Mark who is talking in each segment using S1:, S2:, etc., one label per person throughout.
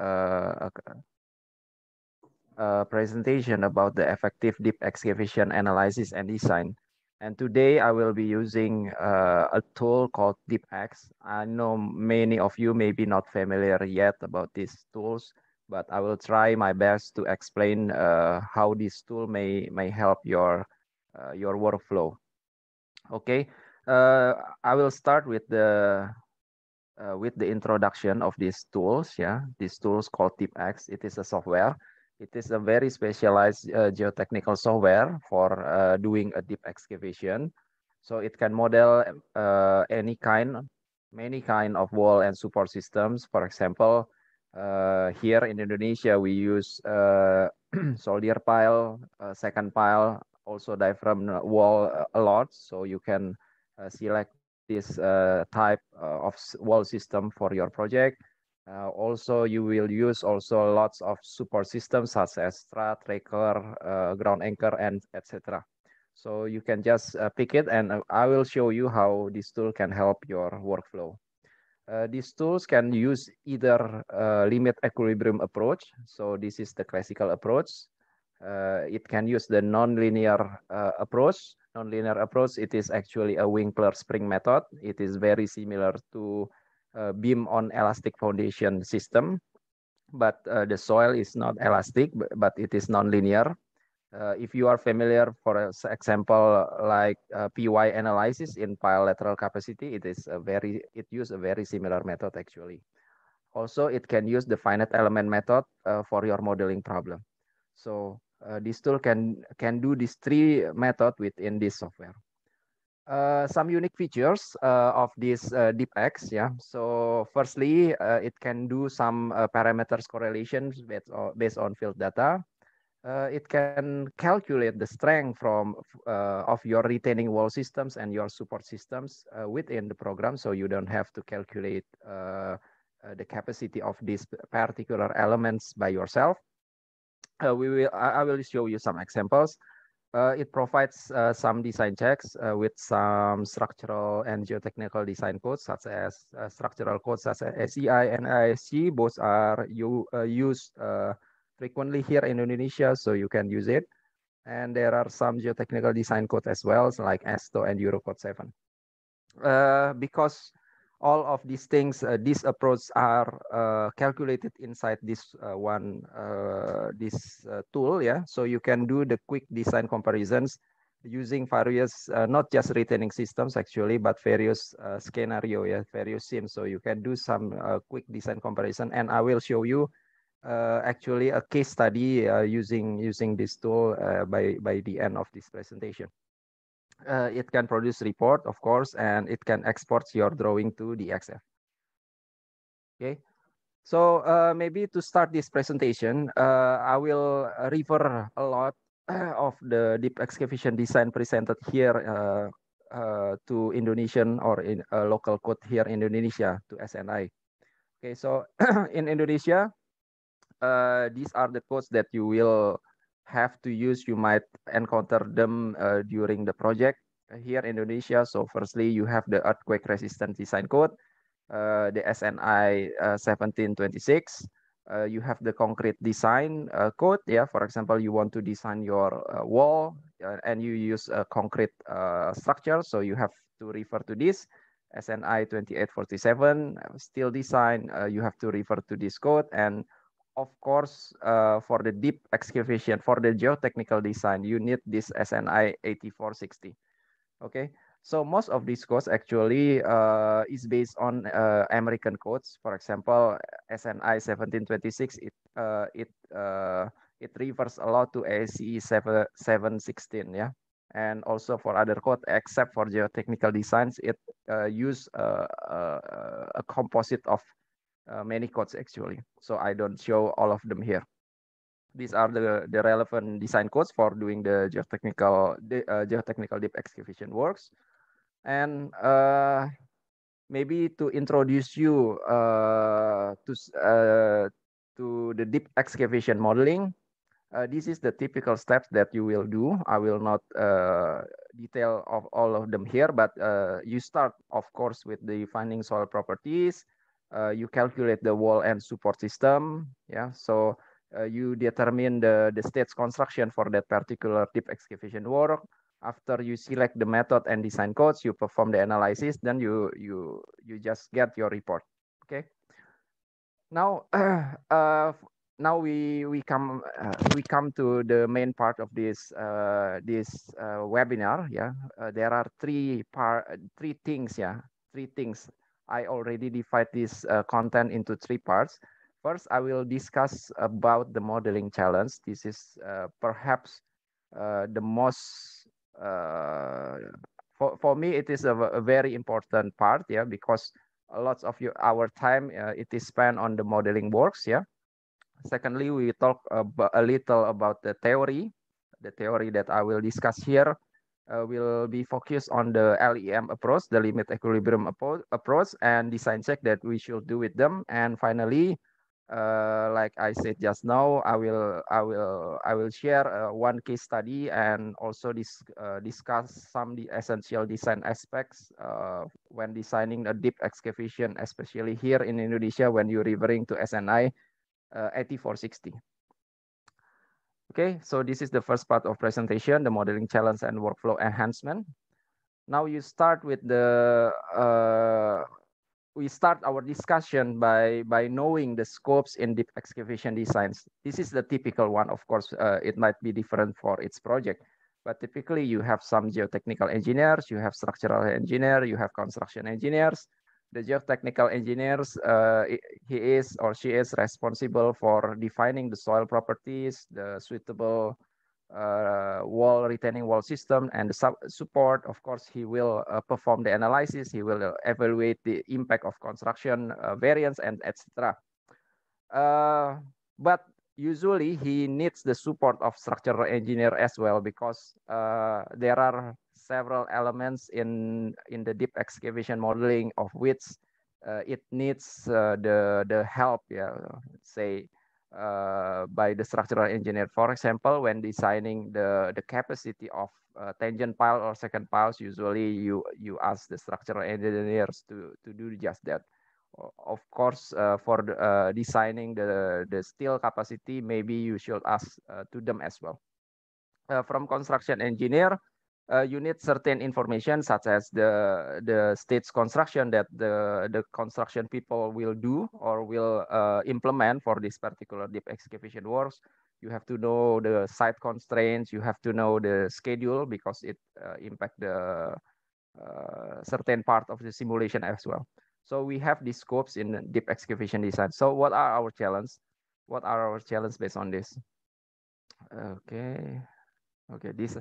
S1: uh, a, a uh, presentation about the effective deep excavation analysis and design. And today I will be using uh, a tool called DeepX. I know many of you may be not familiar yet about these tools, but I will try my best to explain uh, how this tool may, may help your, uh, your workflow. Okay, uh, I will start with the uh, with the introduction of these tools, yeah, these tools called TIPX, it is a software. It is a very specialized uh, geotechnical software for uh, doing a deep excavation. So it can model uh, any kind, many kind of wall and support systems. For example, uh, here in Indonesia, we use uh, soldier pile, second pile, also diaphragm wall a lot. So you can select this uh, type uh, of wall system for your project. Uh, also, you will use also lots of support systems such as Stra, Tracker, uh, Ground Anchor, and etc. So you can just uh, pick it, and uh, I will show you how this tool can help your workflow. Uh, these tools can use either limit equilibrium approach. So this is the classical approach. it can use the nonlinear approach nonlinear approach, it is actually a Winkler spring method. It is very similar to uh, beam on elastic foundation system, but uh, the soil is not elastic, but, but it is nonlinear. Uh, if you are familiar, for example, like uh, PY analysis in bilateral capacity, it is a very, it use a very similar method actually. Also, it can use the finite element method uh, for your modeling problem. So uh, this tool can can do these three method within this software. Uh, some unique features uh, of this uh, DeepX. Yeah. So firstly, uh, it can do some uh, parameters correlations based on, based on field data. Uh, it can calculate the strength from of your retaining wall systems and your support systems within the program, so you don't have to calculate the capacity of these particular elements by yourself uh, we will I will show you some examples. Uh, it provides uh, some design checks uh, with some structural and geotechnical design codes, such as uh, structural codes such as SEI and ISG. Both are you, uh, used frequently here in Indonesia, so you can use it. And there are some geotechnical design codes as well, so like ESTO and Eurocode 7. because all of these things, uh, these approaches are uh, calculated inside this uh, one, uh, this uh, tool. Yeah, so you can do the quick design comparisons using various, uh, not just retaining systems actually, but various scenario, yeah, various sims. So you can do some quick design comparison, and I will show you actually a case study using using this tool by by the end of this presentation uh, it can produce report, of course, and it can export your drawing to the XF. Okay, so uh, maybe to start this presentation, uh, I will refer a lot of the deep excavation design presented here uh, uh, to Indonesian or in a uh, local code here in Indonesia to SNI. Okay, so in Indonesia, these are the codes that you will have to use you might encounter them uh, during the project here in Indonesia. So firstly, you have the earthquake resistant design code, uh, the SNI uh, 1726. Uh, you have the concrete design uh, code. Yeah, for example, you want to design your uh, wall and you use a concrete structure. So you have to refer to this. SNI 2847, steel design, you have to refer to this code. And of course, uh, for the deep excavation, for the geotechnical design, you need this SNI 8460. Okay, so most of these codes actually uh, is based on uh, American codes. For example, SNI 1726, it uh, it uh, it refers a lot to ACE 7, 716, yeah. And also for other code, except for geotechnical designs, it uh, use uh, a composite of uh, many codes actually. So I don't show all of them here. These are the, the relevant design codes for doing the geotechnical, the, uh, geotechnical deep excavation works. And uh, maybe to introduce you uh, to, uh, to the deep excavation modeling, uh, this is the typical steps that you will do. I will not detail of all of them here, but you start, of course, with the finding soil properties, uh, you calculate the wall and support system. Yeah, so uh, you determine the, the stage construction for that particular deep excavation work. After you select the method and design codes, you perform the analysis, then you you you just get your report. Okay. Now, uh, now we we come uh, we come to the main part of this uh, this uh, webinar. Yeah, there are three part three things. Yeah, three things I already divide this uh, content into three parts. First, I will discuss about the modeling challenge. This is uh, perhaps uh, the most, uh, for, for me, it is a, a, very important part, yeah, because lots of your, our time, uh, it is spent on the modeling works, yeah. Secondly, we talk about, a little about the theory, the theory that I will discuss here uh, will be focused on the LEM approach, the limit equilibrium approach, and design check that we should do with them. And finally, uh, like I said just now, I will I will I will share uh, one case study and also dis uh, discuss some the essential design aspects uh, when designing a deep excavation, especially here in Indonesia when you're referring to SNI uh, Okay, so this is the first part of presentation, the modeling challenge and workflow enhancement. Now you start with the, uh, we start our discussion by, by knowing the scopes in deep excavation designs. This is the typical one. Of course, uh, it might be different for its project, but typically you have some geotechnical engineers, you have structural engineer, you have construction engineers, the geotechnical engineers, uh, he is or she is responsible for defining the soil properties, the suitable uh, wall retaining wall system and the support. Of course, he will uh, perform the analysis. He will evaluate the impact of construction uh, variance and etc. Uh, but usually he needs the support of structural engineer as well because uh, there are several elements in, in the deep excavation modeling of which uh, it needs uh, the, the help, yeah, say, uh, by the structural engineer. For example, when designing the, the capacity of uh, tangent pile or second piles, usually you, you ask the structural engineers to, to do just that. Of course, uh, for the, uh, designing the, the steel capacity, maybe you should ask to them as well. from construction engineer, uh, you need certain information such as the the stage construction that the the construction people will do or will uh, implement for this particular deep excavation works you have to know the site constraints you have to know the schedule because it uh, impact the uh, certain part of the simulation as well so we have these scopes in deep excavation design so what are our challenges? what are our challenges based on this okay okay this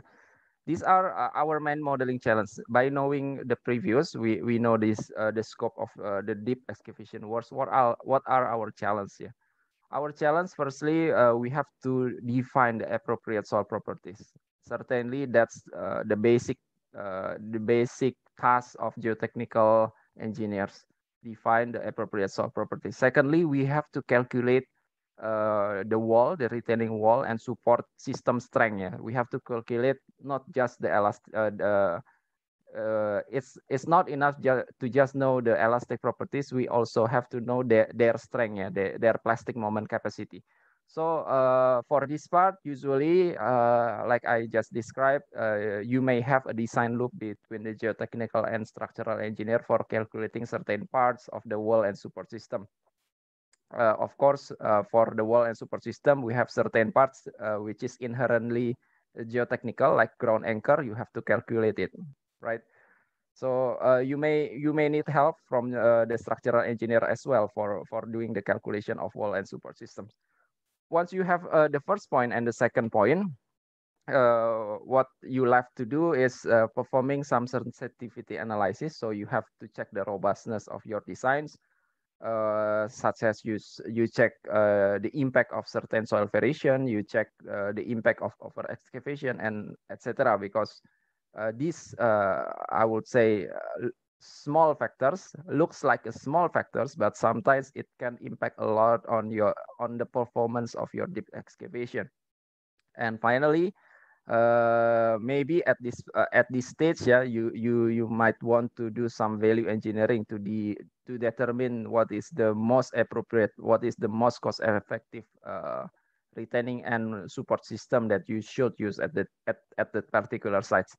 S1: these are uh, our main modeling challenge. By knowing the previous, we, we know this uh, the scope of uh, the deep excavation works. What are what are our challenges? Yeah, our challenge firstly uh, we have to define the appropriate soil properties. Certainly, that's uh, the basic uh, the basic task of geotechnical engineers. Define the appropriate soil properties. Secondly, we have to calculate uh, the wall, the retaining wall, and support system strength. Yeah, we have to calculate not just the elastic. Uh, uh, it's it's not enough ju to just know the elastic properties. We also have to know their their strength. Yeah, their, their plastic moment capacity. So uh, for this part, usually, uh, like I just described, uh, you may have a design loop between the geotechnical and structural engineer for calculating certain parts of the wall and support system. Uh, of course, uh, for the wall and support system, we have certain parts uh, which is inherently geotechnical, like ground anchor. You have to calculate it, right? So uh, you may you may need help from uh, the structural engineer as well for for doing the calculation of wall and support systems. Once you have uh, the first point and the second point, what you left to do is performing some sensitivity analysis. So you have to check the robustness of your designs, uh, such as you you check uh, the impact of certain soil variation, you check uh, the impact of over excavation and etc. Because uh, these uh, I would say small factors looks like small factors, but sometimes it can impact a lot on your on the performance of your deep excavation. And finally, uh, maybe at this uh, at this stage yeah you you you might want to do some value engineering to the to determine what is the most appropriate, what is the most cost-effective uh, retaining and support system that you should use at the at, at the particular sites.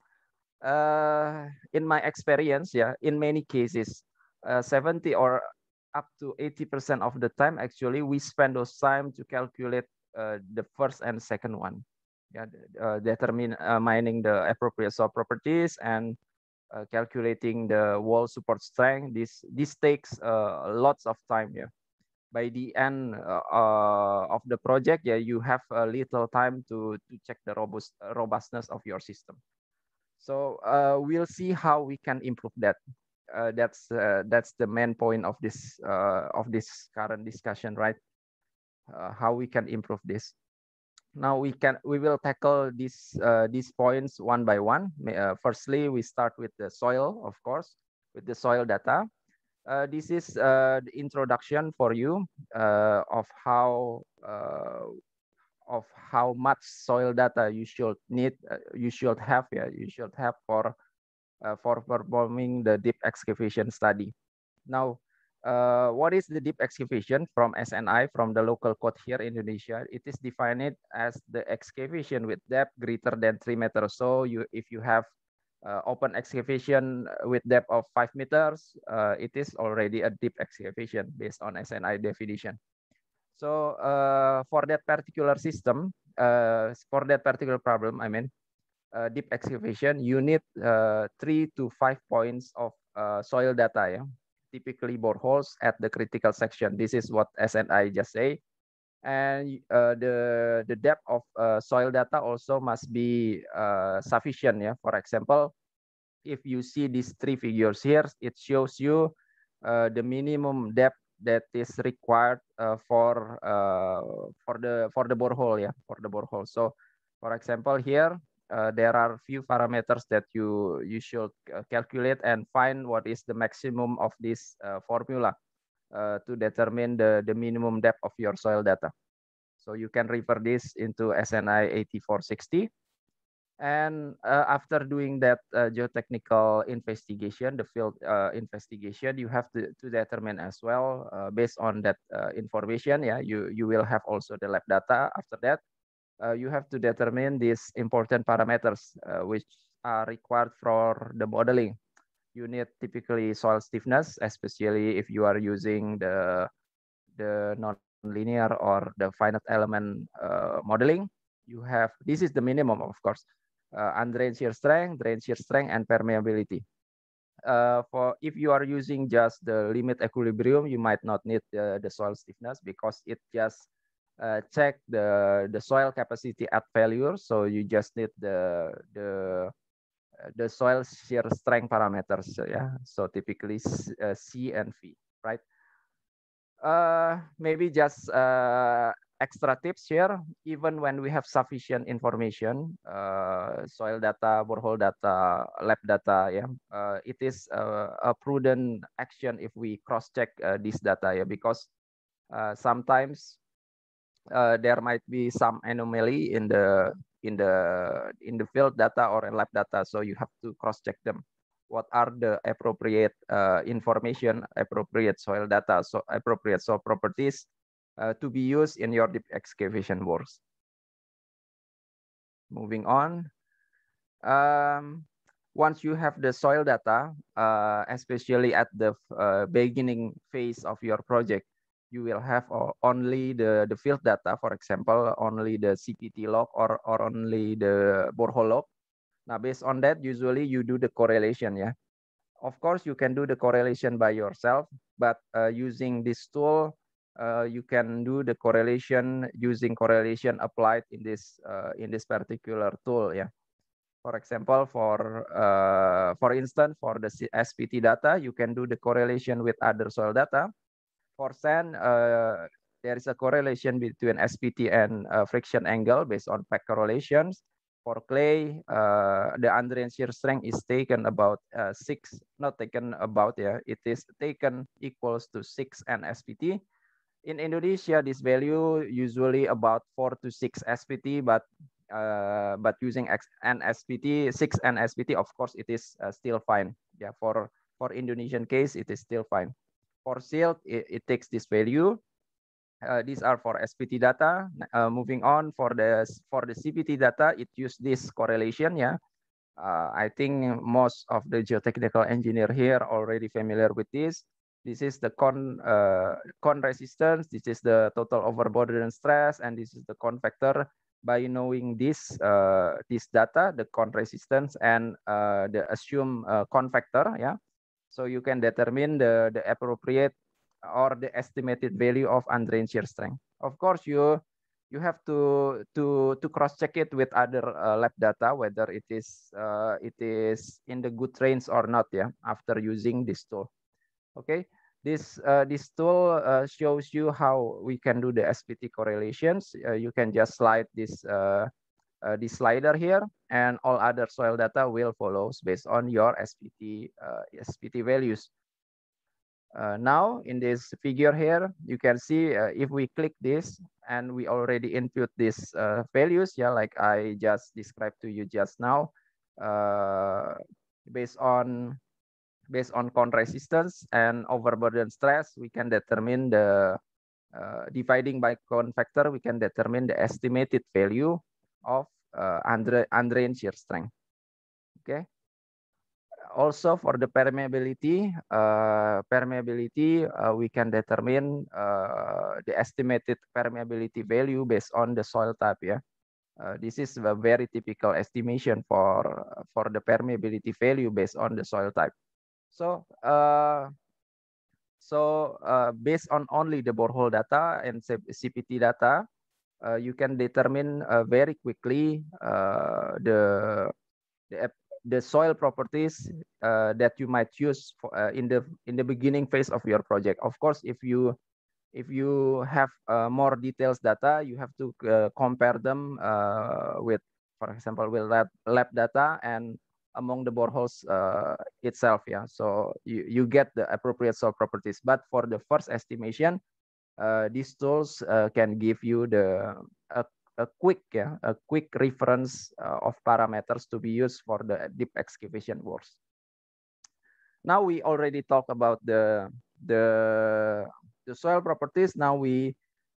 S1: Uh, in my experience, yeah, in many cases, uh, 70 or up to 80% of the time, actually, we spend those time to calculate uh, the first and second one. Yeah, uh, determine uh, mining the appropriate soil properties and uh, calculating the wall support strength. This this takes uh, lots of time. Yeah, by the end uh, uh, of the project, yeah, you have a little time to to check the robust robustness of your system. So uh, we'll see how we can improve that. Uh, that's that's the main point of this of this current discussion, right? how we can improve this now we can we will tackle these uh, these points one by one. Uh, firstly, we start with the soil, of course, with the soil data. Uh, this is uh, the introduction for you uh, of how uh, of how much soil data you should need, you should have, yeah, you should have for for performing the deep excavation study. Now, uh, what is the deep excavation from SNI from the local code here in Indonesia? It is defined as the excavation with depth greater than three meters. So you, if you have uh, open excavation with depth of five meters, uh, it is already a deep excavation based on SNI definition. So uh, for that particular system, uh, for that particular problem, I mean, uh, deep excavation, you need three to five points of soil data. Yeah? typically bore holes at the critical section. This is what SNI just say. And uh, the, the depth of uh, soil data also must be uh, sufficient. Yeah? For example, if you see these three figures here, it shows you uh, the minimum depth that is required uh, for uh, for the for the borehole yeah for the borehole so for example here uh, there are few parameters that you you should uh, calculate and find what is the maximum of this uh, formula uh, to determine the, the minimum depth of your soil data. So you can refer this into SNI 8460. And uh, after doing that uh, geotechnical investigation, the field investigation, you have to, to determine as well based on that information. Yeah, you, you will have also the lab data after that uh, you have to determine these important parameters uh, which are required for the modeling. You need typically soil stiffness, especially if you are using the the nonlinear or the finite element uh, modeling. You have this is the minimum, of course, undrained uh, shear strength, drained shear strength, and permeability. Uh, for if you are using just the limit equilibrium, you might not need the, uh, the soil stiffness because it just uh, check the the soil capacity at failure. So you just need the the uh, the soil shear strength parameters. So, yeah. So typically uh, C and V, right? Uh, maybe just uh, extra tips here. Even when we have sufficient information, uh, soil data, borehole data, lab data, yeah, uh, it is a, uh, a prudent action if we cross-check uh, this data, yeah, because uh, sometimes uh, there might be some anomaly in the in the in the field data or in lab data. So you have to cross check them. What are the appropriate uh, information, appropriate soil data, so appropriate soil properties uh, to be used in your deep excavation works. Moving on. Um, once you have the soil data, uh, especially at the uh, beginning phase of your project, you will have only the the field data, for example, only the CPT log or or only the borehole log. Now, based on that, usually you do the correlation, yeah. Of course, you can do the correlation by yourself, but uh, using this tool, uh, you can do the correlation using correlation applied in this uh, in this particular tool, yeah. For example, for uh, for instance, for the SPT data, you can do the correlation with other soil data percent, uh, there is a correlation between SPT and uh, friction angle based on pack correlations. For clay, uh, the undrained shear strength is taken about uh, six, not taken about, yeah, it is taken equals to six and SPT. In Indonesia, this value usually about four to six SPT, but uh, but using X and SPT, six and SPT, of course, it is uh, still fine. Yeah, for for Indonesian case, it is still fine. For SHIELD, it, it takes this value. Uh, these are for SPT data. Uh, moving on for the for the CPT data, it used this correlation. Yeah, uh, I think most of the geotechnical engineer here already familiar with this. This is the con uh, con resistance. This is the total overburden stress, and this is the con factor. By knowing this uh, this data, the con resistance and uh, the assumed con factor, yeah, so you can determine the, the appropriate or the estimated value of undrained shear strength. Of course, you you have to to to cross check it with other uh, lab data whether it is uh, it is in the good range or not. Yeah, after using this tool, okay. This uh, this tool uh, shows you how we can do the SPT correlations. Uh, you can just slide this uh, uh, this slider here, and all other soil data will follow based on your SPT, uh, SPT values. Uh, now, in this figure here, you can see uh, if we click this and we already input these uh, values, yeah, like I just described to you just now, uh, based on based on cone resistance and overburden stress, we can determine the uh, dividing by cone factor, we can determine the estimated value of uh, Andre undrained shear strength. Okay. Also for the permeability, uh, permeability uh, we can determine uh, the estimated permeability value based on the soil type. Yeah. Ya. Uh, this is a very typical estimation for for the permeability value based on the soil type. So uh, so uh, based on only the borehole data and CPT data, uh, you can determine uh, very quickly uh, the, the the soil properties uh, that you might use for, uh, in the in the beginning phase of your project. Of course, if you if you have uh, more details data, you have to compare them with, for example, with lab, lab data and among the boreholes itself. Yeah, so you, you get the appropriate soil properties. But for the first estimation, uh, these tools uh, can give you the a, a quick yeah, a quick reference uh, of parameters to be used for the deep excavation works. Now we already talked about the the the soil properties. Now we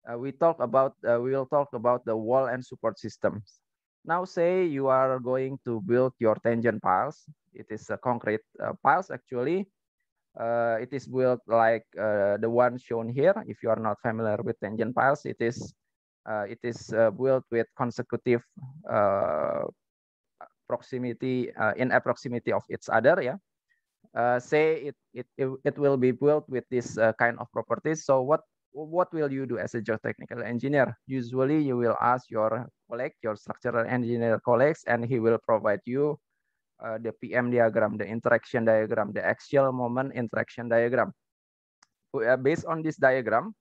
S1: uh, we talk about uh, we will talk about the wall and support systems. Now say you are going to build your tangent piles. It is a concrete uh, piles actually uh, it is built like uh, the one shown here. If you are not familiar with tangent piles, it is uh, it is uh, built with consecutive uh, proximity uh, in a proximity of each other. Yeah, say it, it it will be built with this kind of properties. So what what will you do as a geotechnical engineer? Usually, you will ask your colleague, your structural engineer colleagues, and he will provide you uh, the PM diagram, the interaction diagram, the axial moment interaction diagram. Eh, based on this diagram,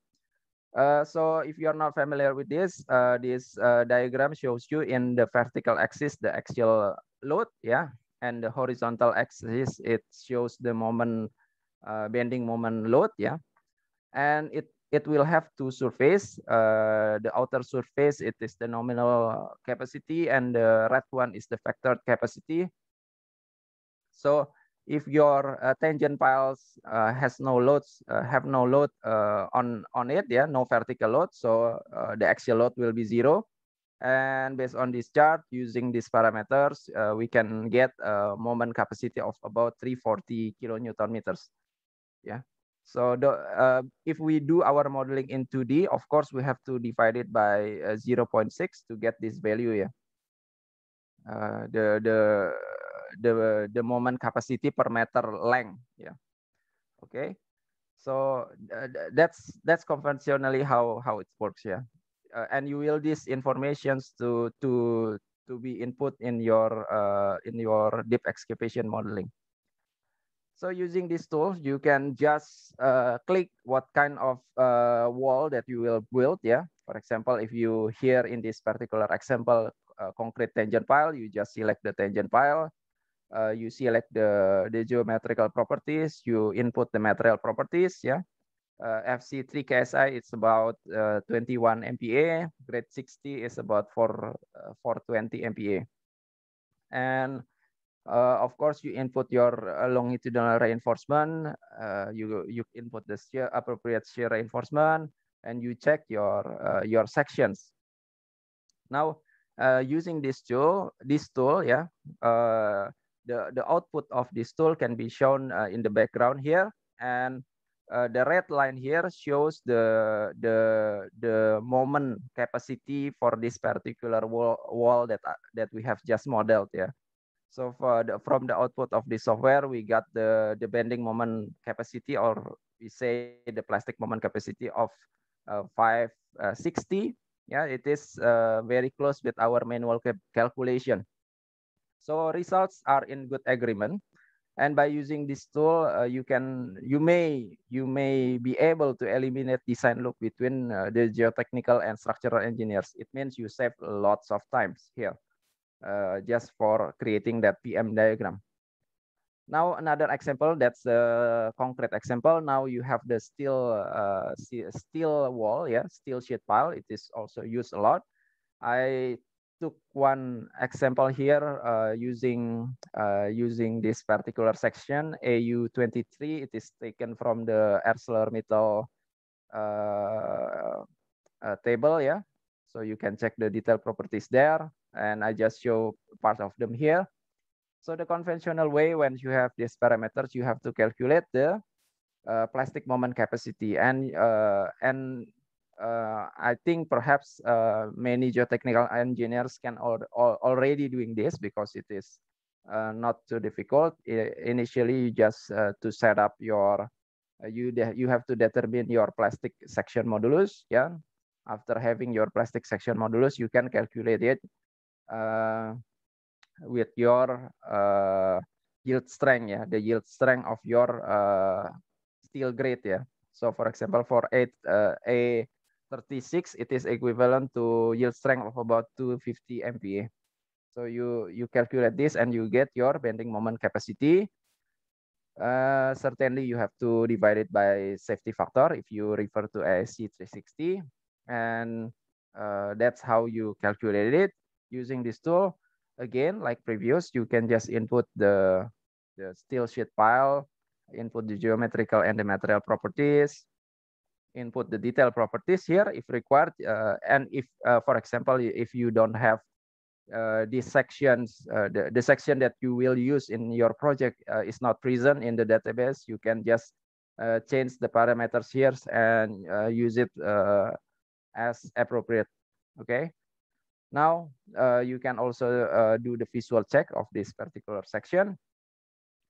S1: uh, so if you're not familiar with this, uh, this uh, diagram shows you in the vertical axis, the axial load, yeah, and the horizontal axis, it shows the moment, bending moment load, yeah. And it, it will have two surface. the outer surface, it is the nominal capacity, and the red one is the factored capacity. So if your uh, tangent piles uh, has no loads, uh, have no load uh, on on it, yeah, no vertical load, so uh, the axial load will be zero. And based on this chart, using these parameters, uh, we can get a moment capacity of about 340 kilonewton meters. Yeah. So the, if we do our modeling in 2D, of course, we have to divide it by 0.6 to get this value. Yeah. the the the the moment capacity per meter length. Yeah. Okay. So uh, that's that's conventionally how how it works. Yeah. Uh, and you will these informations to to to be input in your uh, in your deep excavation modeling. So using these tools, you can just uh, click what kind of uh, wall that you will build. Yeah, for example, if you here in this particular example, uh, concrete tangent pile, you just select the tangent pile, uh, you select the, the geometrical properties, you input the material properties, yeah. Uh, FC3 KSI is about uh, 21 MPa, grade 60 is about 4, uh, 420 MPa. And uh, of course, you input your uh, longitudinal reinforcement, you, you input the shear, appropriate shear reinforcement, and you check your, your sections. Now, using this tool, this tool, yeah, the, the output of this tool can be shown uh, in the background here. And uh, the red line here shows the, the, the moment capacity for this particular wall, wall that, uh, that we have just modeled. Yeah. So the, from the output of this software, we got the, the bending moment capacity, or we say the plastic moment capacity of uh, 560. Uh, yeah, it is very close with our manual calculation. So results are in good agreement. And by using this tool, uh, you can, you may, you may be able to eliminate design loop between uh, the geotechnical and structural engineers. It means you save lots of times here, uh, just for creating that PM diagram. Now another example. That's a concrete example. Now you have the steel, uh, steel wall, yeah, steel sheet pile. It is also used a lot. I took one example here uh, using uh, using this particular section AU23. It is taken from the ArcelorMittal uh, uh, table, yeah. So you can check the detail properties there, and I just show part of them here. So the conventional way, when you have these parameters, you have to calculate the uh, plastic moment capacity, and uh, and uh, I think perhaps uh, many geotechnical engineers can al al already doing this because it is uh, not too difficult. initially, you just uh, to set up your uh, you you have to determine your plastic section modulus. Yeah, after having your plastic section modulus, you can calculate it uh, with your yield strength. Yeah, the yield strength of your steel grade. Yeah. So, for example, for eight a 36, it is equivalent to yield strength of about 250 MPa. So you, you calculate this and you get your bending moment capacity. Uh, certainly, you have to divide it by safety factor if you refer to ASC 360. And uh, that's how you calculate it using this tool. Again, like previous, you can just input the, the steel sheet file, input the geometrical and the material properties, input the detail properties here if required. Uh, and if, uh, for example, if you don't have uh, these sections, uh, the, the section that you will use in your project uh, is not present in the database, you can just uh, change the parameters here and use it as appropriate. Okay. Now you can also do the visual check of this particular section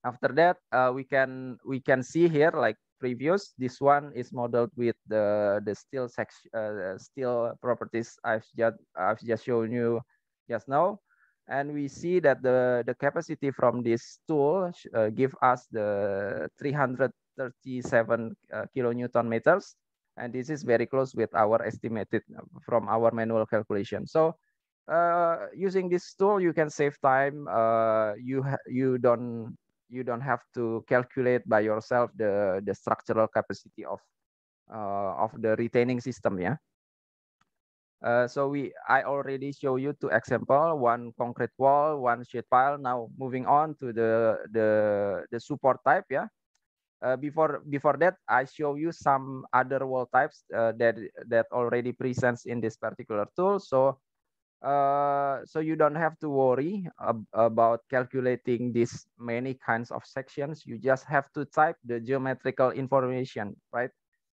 S1: after that uh, we can we can see here like Previous. This one is modeled with the the steel section, uh, steel properties I've just I've just shown you just now, and we see that the the capacity from this tool uh, give us the 337 uh, kilonewton meters, and this is very close with our estimated from our manual calculation. So. Uh, using this tool, you can save time. Uh, you you don't you don't have to calculate by yourself the the structural capacity of uh, of the retaining system yeah uh, so we i already show you two example one concrete wall one sheet pile now moving on to the the the support type yeah uh, before before that i show you some other wall types uh, that that already presents in this particular tool so uh, so you don't have to worry ab about calculating these many kinds of sections. You just have to type the geometrical information, right?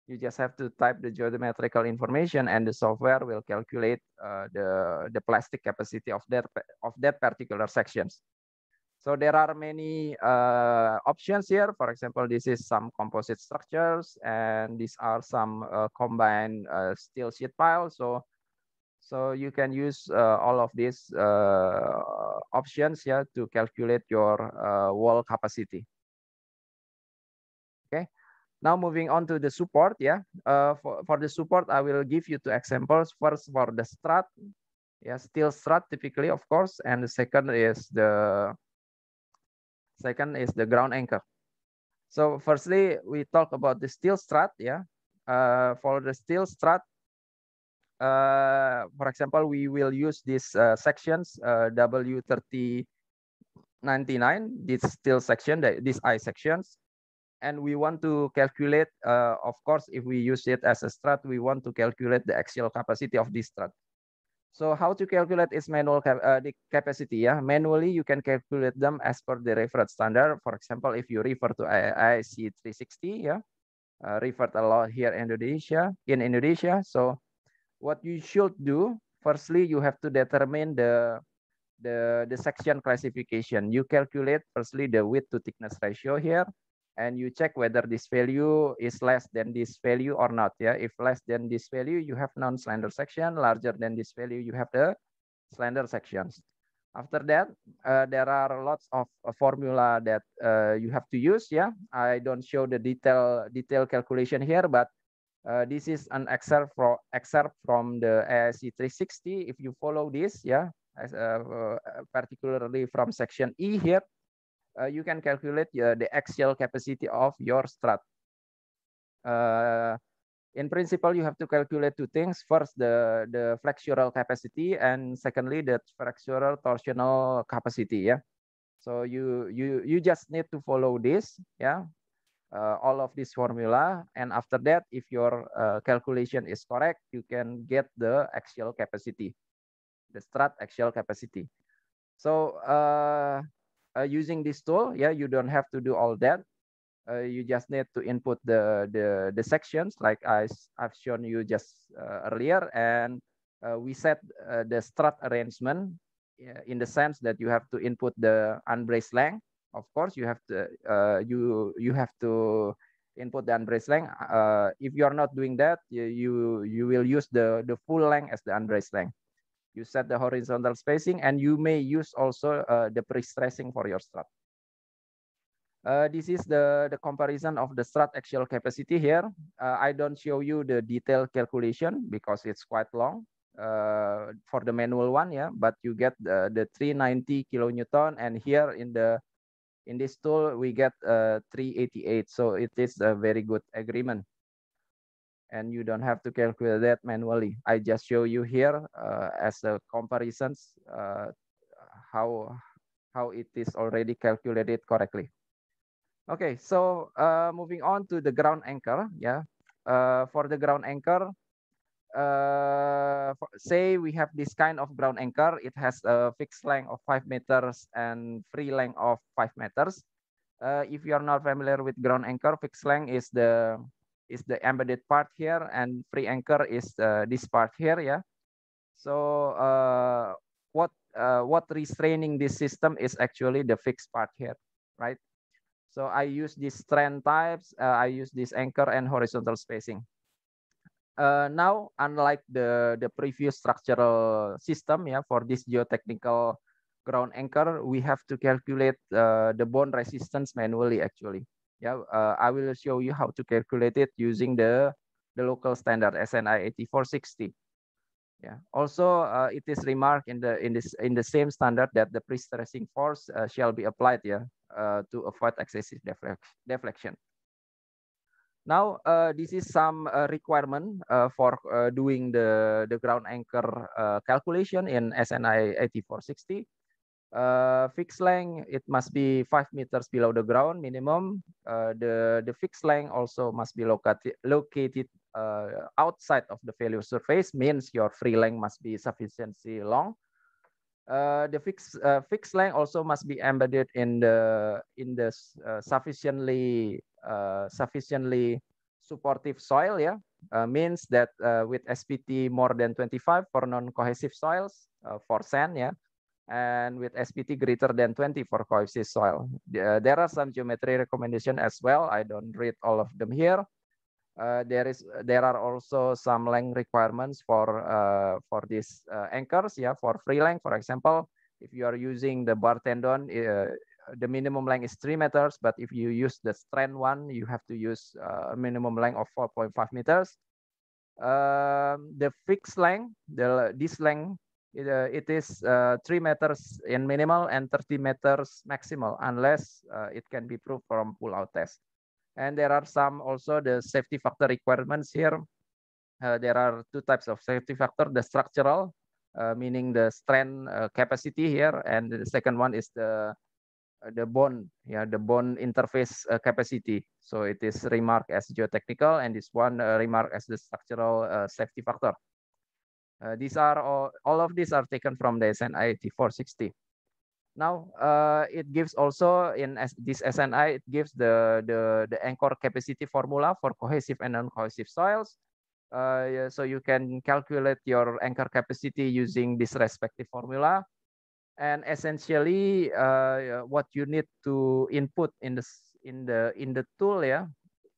S1: You just have to type the geometrical information, and the software will calculate uh, the the plastic capacity of that of that particular sections. So there are many uh, options here. For example, this is some composite structures, and these are some uh, combined uh, steel sheet piles. So So you can use uh, all of these uh, options yeah to calculate your uh, wall capacity. Okay. Now moving on to the support yeah. Uh, for, for the support, I will give you two examples. First for the strut, yeah, steel strut typically of course, and the second is the second is the ground anchor. So firstly, we talk about the steel strut yeah. Uh, for the steel strut, Uh, for example, we will use these uh, sections uh, W3099, this steel section, this I sections, and we want to calculate, uh, of course, if we use it as a strut, we want to calculate the axial capacity of this strut. So how to calculate its manual cap uh, the capacity? Yeah, manually you can calculate them as per the reference standard. For example, if you refer to IIC 360, yeah, uh, referred a lot here in Indonesia. In Indonesia, so what you should do, firstly, you have to determine the the, the section classification. You calculate firstly the width to thickness ratio here, and you check whether this value is less than this value or not. Yeah, if less than this value, you have non-slender section. Larger than this value, you have the slender sections. After that, uh, there are lots of uh, formula that uh, you have to use. Yeah, I don't show the detail detail calculation here, but uh, this is an excerpt from excerpt from the AIC 360. If you follow this, yeah, as, uh, uh particularly from section E here, uh, you can calculate uh, the axial capacity of your strut. in principle, you have to calculate two things. First, the, the flexural capacity, and secondly, the flexural torsional capacity. Yeah. So you you you just need to follow this, yeah, uh, all of this formula. And after that, if your uh, calculation is correct, you can get the axial capacity, the strut axial capacity. So uh, uh, using this tool, yeah, you don't have to do all that. Uh, you just need to input the, the, the sections like I, I've shown you just uh, earlier. And we set the strut arrangement in the sense that you have to input the unbraced length of course you have to uh, you you have to input the unbraced length uh, if you are not doing that you, you will use the the full length as the unbraced length you set the horizontal spacing and you may use also uh, the pre-stressing for your strut uh, this is the, the comparison of the strut axial capacity here. Uh, I don't show you the detailed calculation because it's quite long uh, for the manual one, yeah. But you get the, the 390 kilonewton, and here in the in this tool we get uh, 388 so it is a very good agreement and you don't have to calculate that manually i just show you here uh, as a comparisons uh, how how it is already calculated correctly okay so uh, moving on to the ground anchor yeah uh, for the ground anchor uh, say we have this kind of ground anchor. It has a fixed length of five meters and free length of five meters. Uh, if you are not familiar with ground anchor, fixed length is the is the embedded part here, and free anchor is uh, this part here. Yeah. So uh, what uh, what restraining this system is actually the fixed part here, right? So I use these strand types. Uh, I use this anchor and horizontal spacing uh, now unlike the the previous structural system yeah for this geotechnical ground anchor we have to calculate uh, the bond resistance manually actually yeah uh, i will show you how to calculate it using the the local standard sni 8460 yeah also uh, it is remarked in the in this in the same standard that the pre-stressing force uh, shall be applied yeah uh, to avoid excessive deflection Now, uh, this is some uh, requirement uh, for uh, doing the, the ground anchor uh, calculation in SNI 8460. Uh, fixed length, it must be five meters below the ground minimum. Uh, the, the fixed length also must be locati located uh, outside of the failure surface, means your free length must be sufficiently long. Uh, the fixed uh, fixed length also must be embedded in the in the uh, sufficiently Uh, sufficiently supportive soil yeah uh, means that uh, with SPT more than 25 for non-cohesive soils uh, for sand yeah and with SPT greater than 20 for cohesive soil. Uh, there are some geometry recommendation as well. I don't read all of them here. there is there are also some length requirements for for these anchors yeah for free length for example if you are using the bar tendon, uh, the minimum length is three meters, but if you use the strand one, you have to use uh, a minimum length of 4.5 meters. Um, the fixed length, the, this length, it, uh, it is uh, three meters in minimal and 30 meters maximal, unless it can be proved from pull-out test. And there are some also the safety factor requirements here. Uh, there are two types of safety factor, the structural, uh, meaning the strength uh, capacity here, and the second one is the the bond, yeah, the bond interface uh, capacity. So it is remarked as geotechnical, and this one uh, remarked as the structural uh, safety factor. these are all, all of these are taken from the SNI 460 now uh, it gives also in this SNI it gives the the the anchor capacity formula for cohesive and non-cohesive soils. Uh, so you can calculate your anchor capacity using this respective formula and essentially uh, what you need to input in the in the in the tool yeah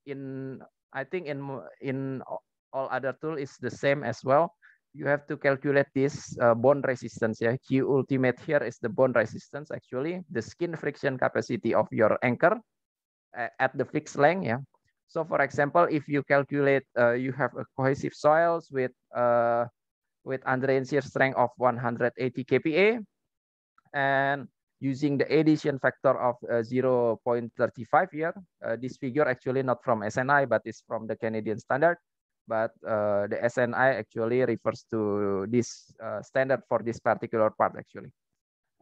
S1: in i think in in all other tool is the same as well you have to calculate this uh, bond resistance yeah q ultimate here is the bond resistance actually the skin friction capacity of your anchor at the fixed length yeah so for example if you calculate uh, you have a cohesive soils with uh, with undrained shear strength of 180 kpa and using the addition factor of uh, 0.35 here. Uh, this figure actually not from SNI, but it's from the Canadian standard. But uh, the SNI actually refers to this uh, standard for this particular part actually.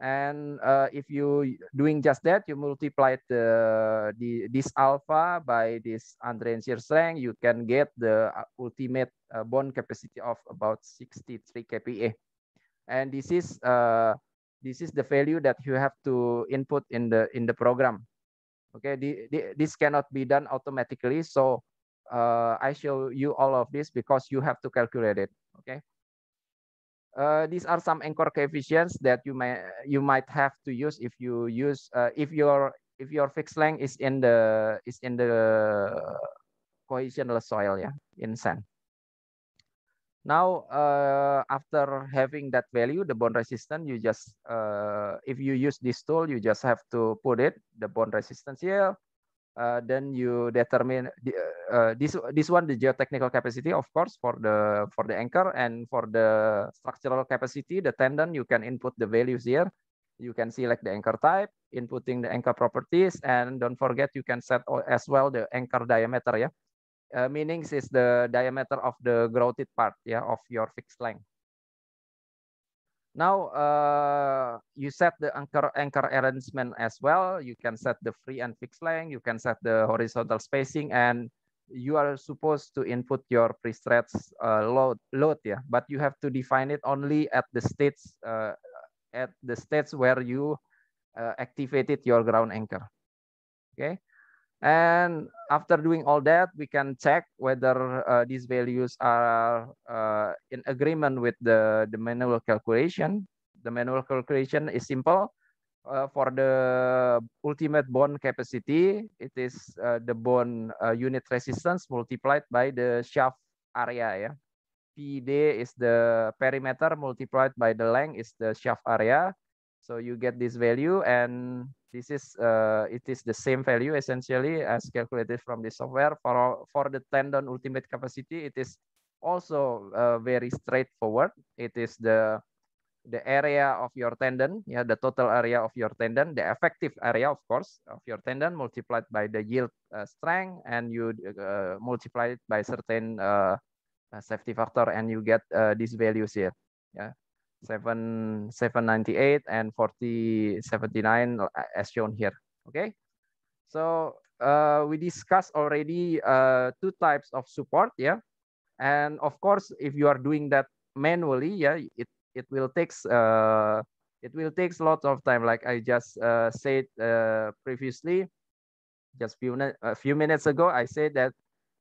S1: And uh, if you doing just that, you multiply the, the this alpha by this undrained shear strength, you can get the uh, ultimate bond capacity of about 63 kPa. And this is this is the value that you have to input in the in the program okay the, the, this cannot be done automatically so uh, i show you all of this because you have to calculate it okay uh, these are some anchor coefficients that you may you might have to use if you use uh, if your if your fixed length is in the is in the cohesionless soil yeah in sand now, uh, after having that value, the bond resistance, you just, uh, if you use this tool, you just have to put it, the bond resistance here. Uh, then you determine the, uh, uh, this this one the geotechnical capacity of course for the for the anchor and for the structural capacity the tendon you can input the values here you can select the anchor type inputting the anchor properties and don't forget you can set as well the anchor diameter yeah uh, meanings is the diameter of the grouted part yeah, of your fixed length. Now uh, you set the anchor, anchor arrangement as well. You can set the free and fixed length. You can set the horizontal spacing, and you are supposed to input your pre-stress uh, load, load yeah. But you have to define it only at the states uh, at the states where you uh, activated your ground anchor. Okay. And after doing all that, we can check whether uh, these values are uh, in agreement with the, the manual calculation. The manual calculation is simple. Uh, for the ultimate bond capacity, it is uh, the bond uh, unit resistance multiplied by the shaft area. Yeah? PD is the perimeter multiplied by the length is the shaft area. So you get this value and This is uh, it is the same value essentially as calculated from the software. For for the tendon ultimate capacity, it is also uh, very straightforward. It is the the area of your tendon, yeah, the total area of your tendon, the effective area, of course, of your tendon multiplied by the yield uh, strength, and you uh, multiply it by certain uh, safety factor, and you get uh, these values here. Yeah, 7 798 and 4079 uh, as shown here okay so uh, we discussed already uh, two types of support yeah and of course if you are doing that manually yeah it it will takes uh, it will takes lots of time like i just uh, said uh, previously just few a few minutes ago i said that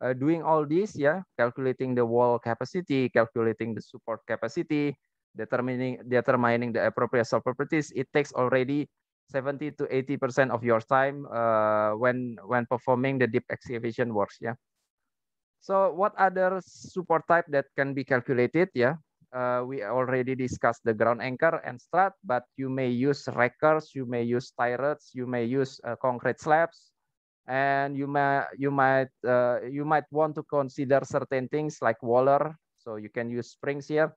S1: uh, doing all this yeah calculating the wall capacity calculating the support capacity determining determining the appropriate properties it takes already 70 to 80 percent of your time uh, when when performing the deep excavation works yeah so what other support type that can be calculated yeah uh, we already discussed the ground anchor and strut but you may use wreckers you may use turrets you may use uh, concrete slabs and you may you might uh, you might want to consider certain things like waller so you can use springs here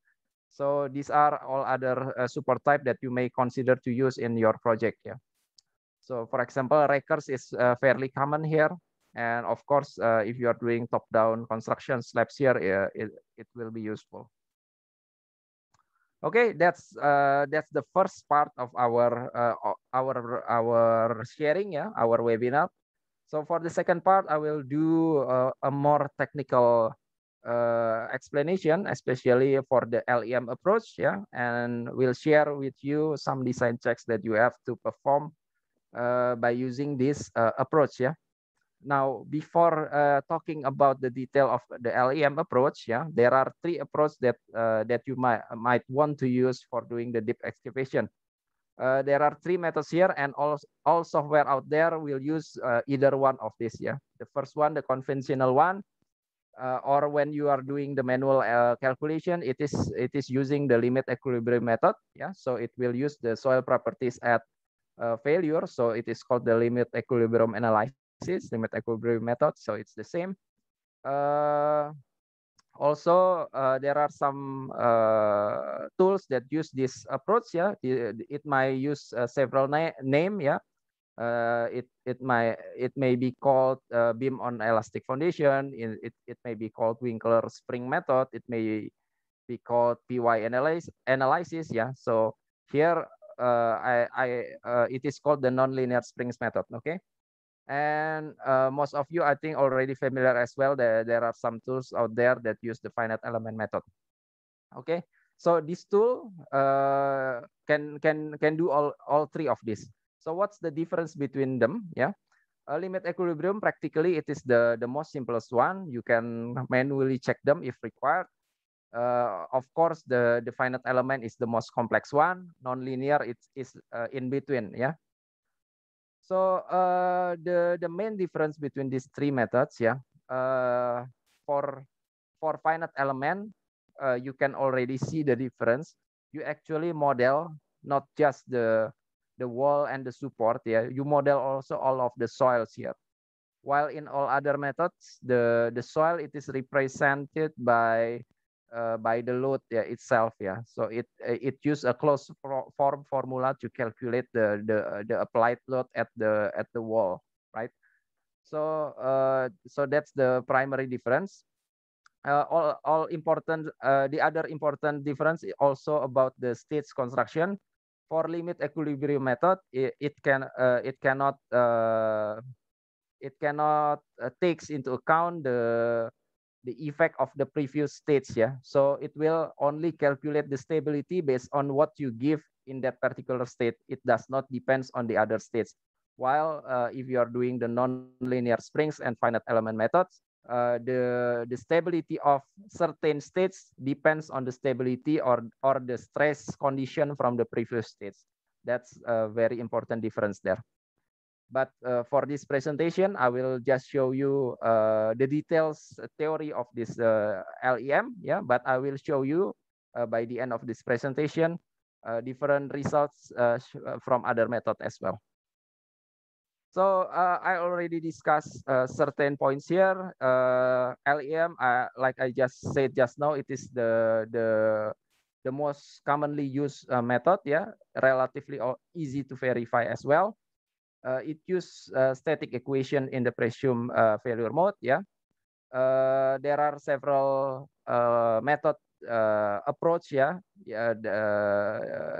S1: So these are all other uh, super type that you may consider to use in your project. Yeah. So for example, records is uh, fairly common here. And of course, uh, if you are doing top-down construction slabs here, uh, it, it will be useful. Okay, that's uh, that's the first part of our uh, our our sharing, yeah, our webinar. So for the second part, I will do a more technical uh, explanation, especially for the LEM approach, yeah, and we'll share with you some design checks that you have to perform uh, by using this uh, approach, yeah. Now, before uh, talking about the detail of the LEM approach, yeah, there are three approaches that uh, that you might might want to use for doing the deep excavation. Uh, there are three methods here, and all all software out there will use either one of these. Yeah, the first one, the conventional one, uh, or when you are doing the manual uh, calculation, it is it is using the limit equilibrium method. Yeah, so it will use the soil properties at uh, failure. So it is called the limit equilibrium analysis, limit equilibrium method. So it's the same. Uh, also, uh, there are some uh, tools that use this approach. Yeah, it, it might use several na name. Yeah, uh, it it might it may be called uh, beam on elastic foundation. It, it may be called Winkler spring method. It may be called PY analysis. Analysis, yeah. So here uh, I I uh, it is called the nonlinear springs method. Okay, and uh, most of you I think already familiar as well. That there are some tools out there that use the finite element method. Okay, so this tool uh, can can can do all all three of these. So what's the difference between them? Yeah, A limit equilibrium practically it is the the most simplest one. You can manually check them if required. Uh, of course, the the finite element is the most complex one. Nonlinear it is uh, in between. Yeah. So uh, the the main difference between these three methods, yeah, uh, for for finite element, uh, you can already see the difference. You actually model not just the the wall and the support yeah you model also all of the soils here while in all other methods the the soil it is represented by uh, by the load yeah, itself yeah so it it use a closed form formula to calculate the the the applied load at the at the wall right so uh, so that's the primary difference uh, all all important uh, the other important difference is also about the stage construction for limit equilibrium method, it, it can uh, it cannot uh, it cannot uh, takes into account the the effect of the previous states. Yeah, so it will only calculate the stability based on what you give in that particular state. It does not depends on the other states. While uh, if you are doing the nonlinear springs and finite element methods, uh, the the stability of certain states depends on the stability or or the stress condition from the previous states. That's a very important difference there. But uh, for this presentation, I will just show you uh, the details uh, theory of this uh, LEM. Yeah, but I will show you by the end of this presentation different results from other method as well. So uh, I already discussed uh, certain points here. Uh, LEM, uh, like I just said just now, it is the the the most commonly used uh, method. Yeah, relatively easy to verify as well. Uh, it uses static equation in the presumed failure mode. Yeah, there are several method approach. Yeah, yeah the,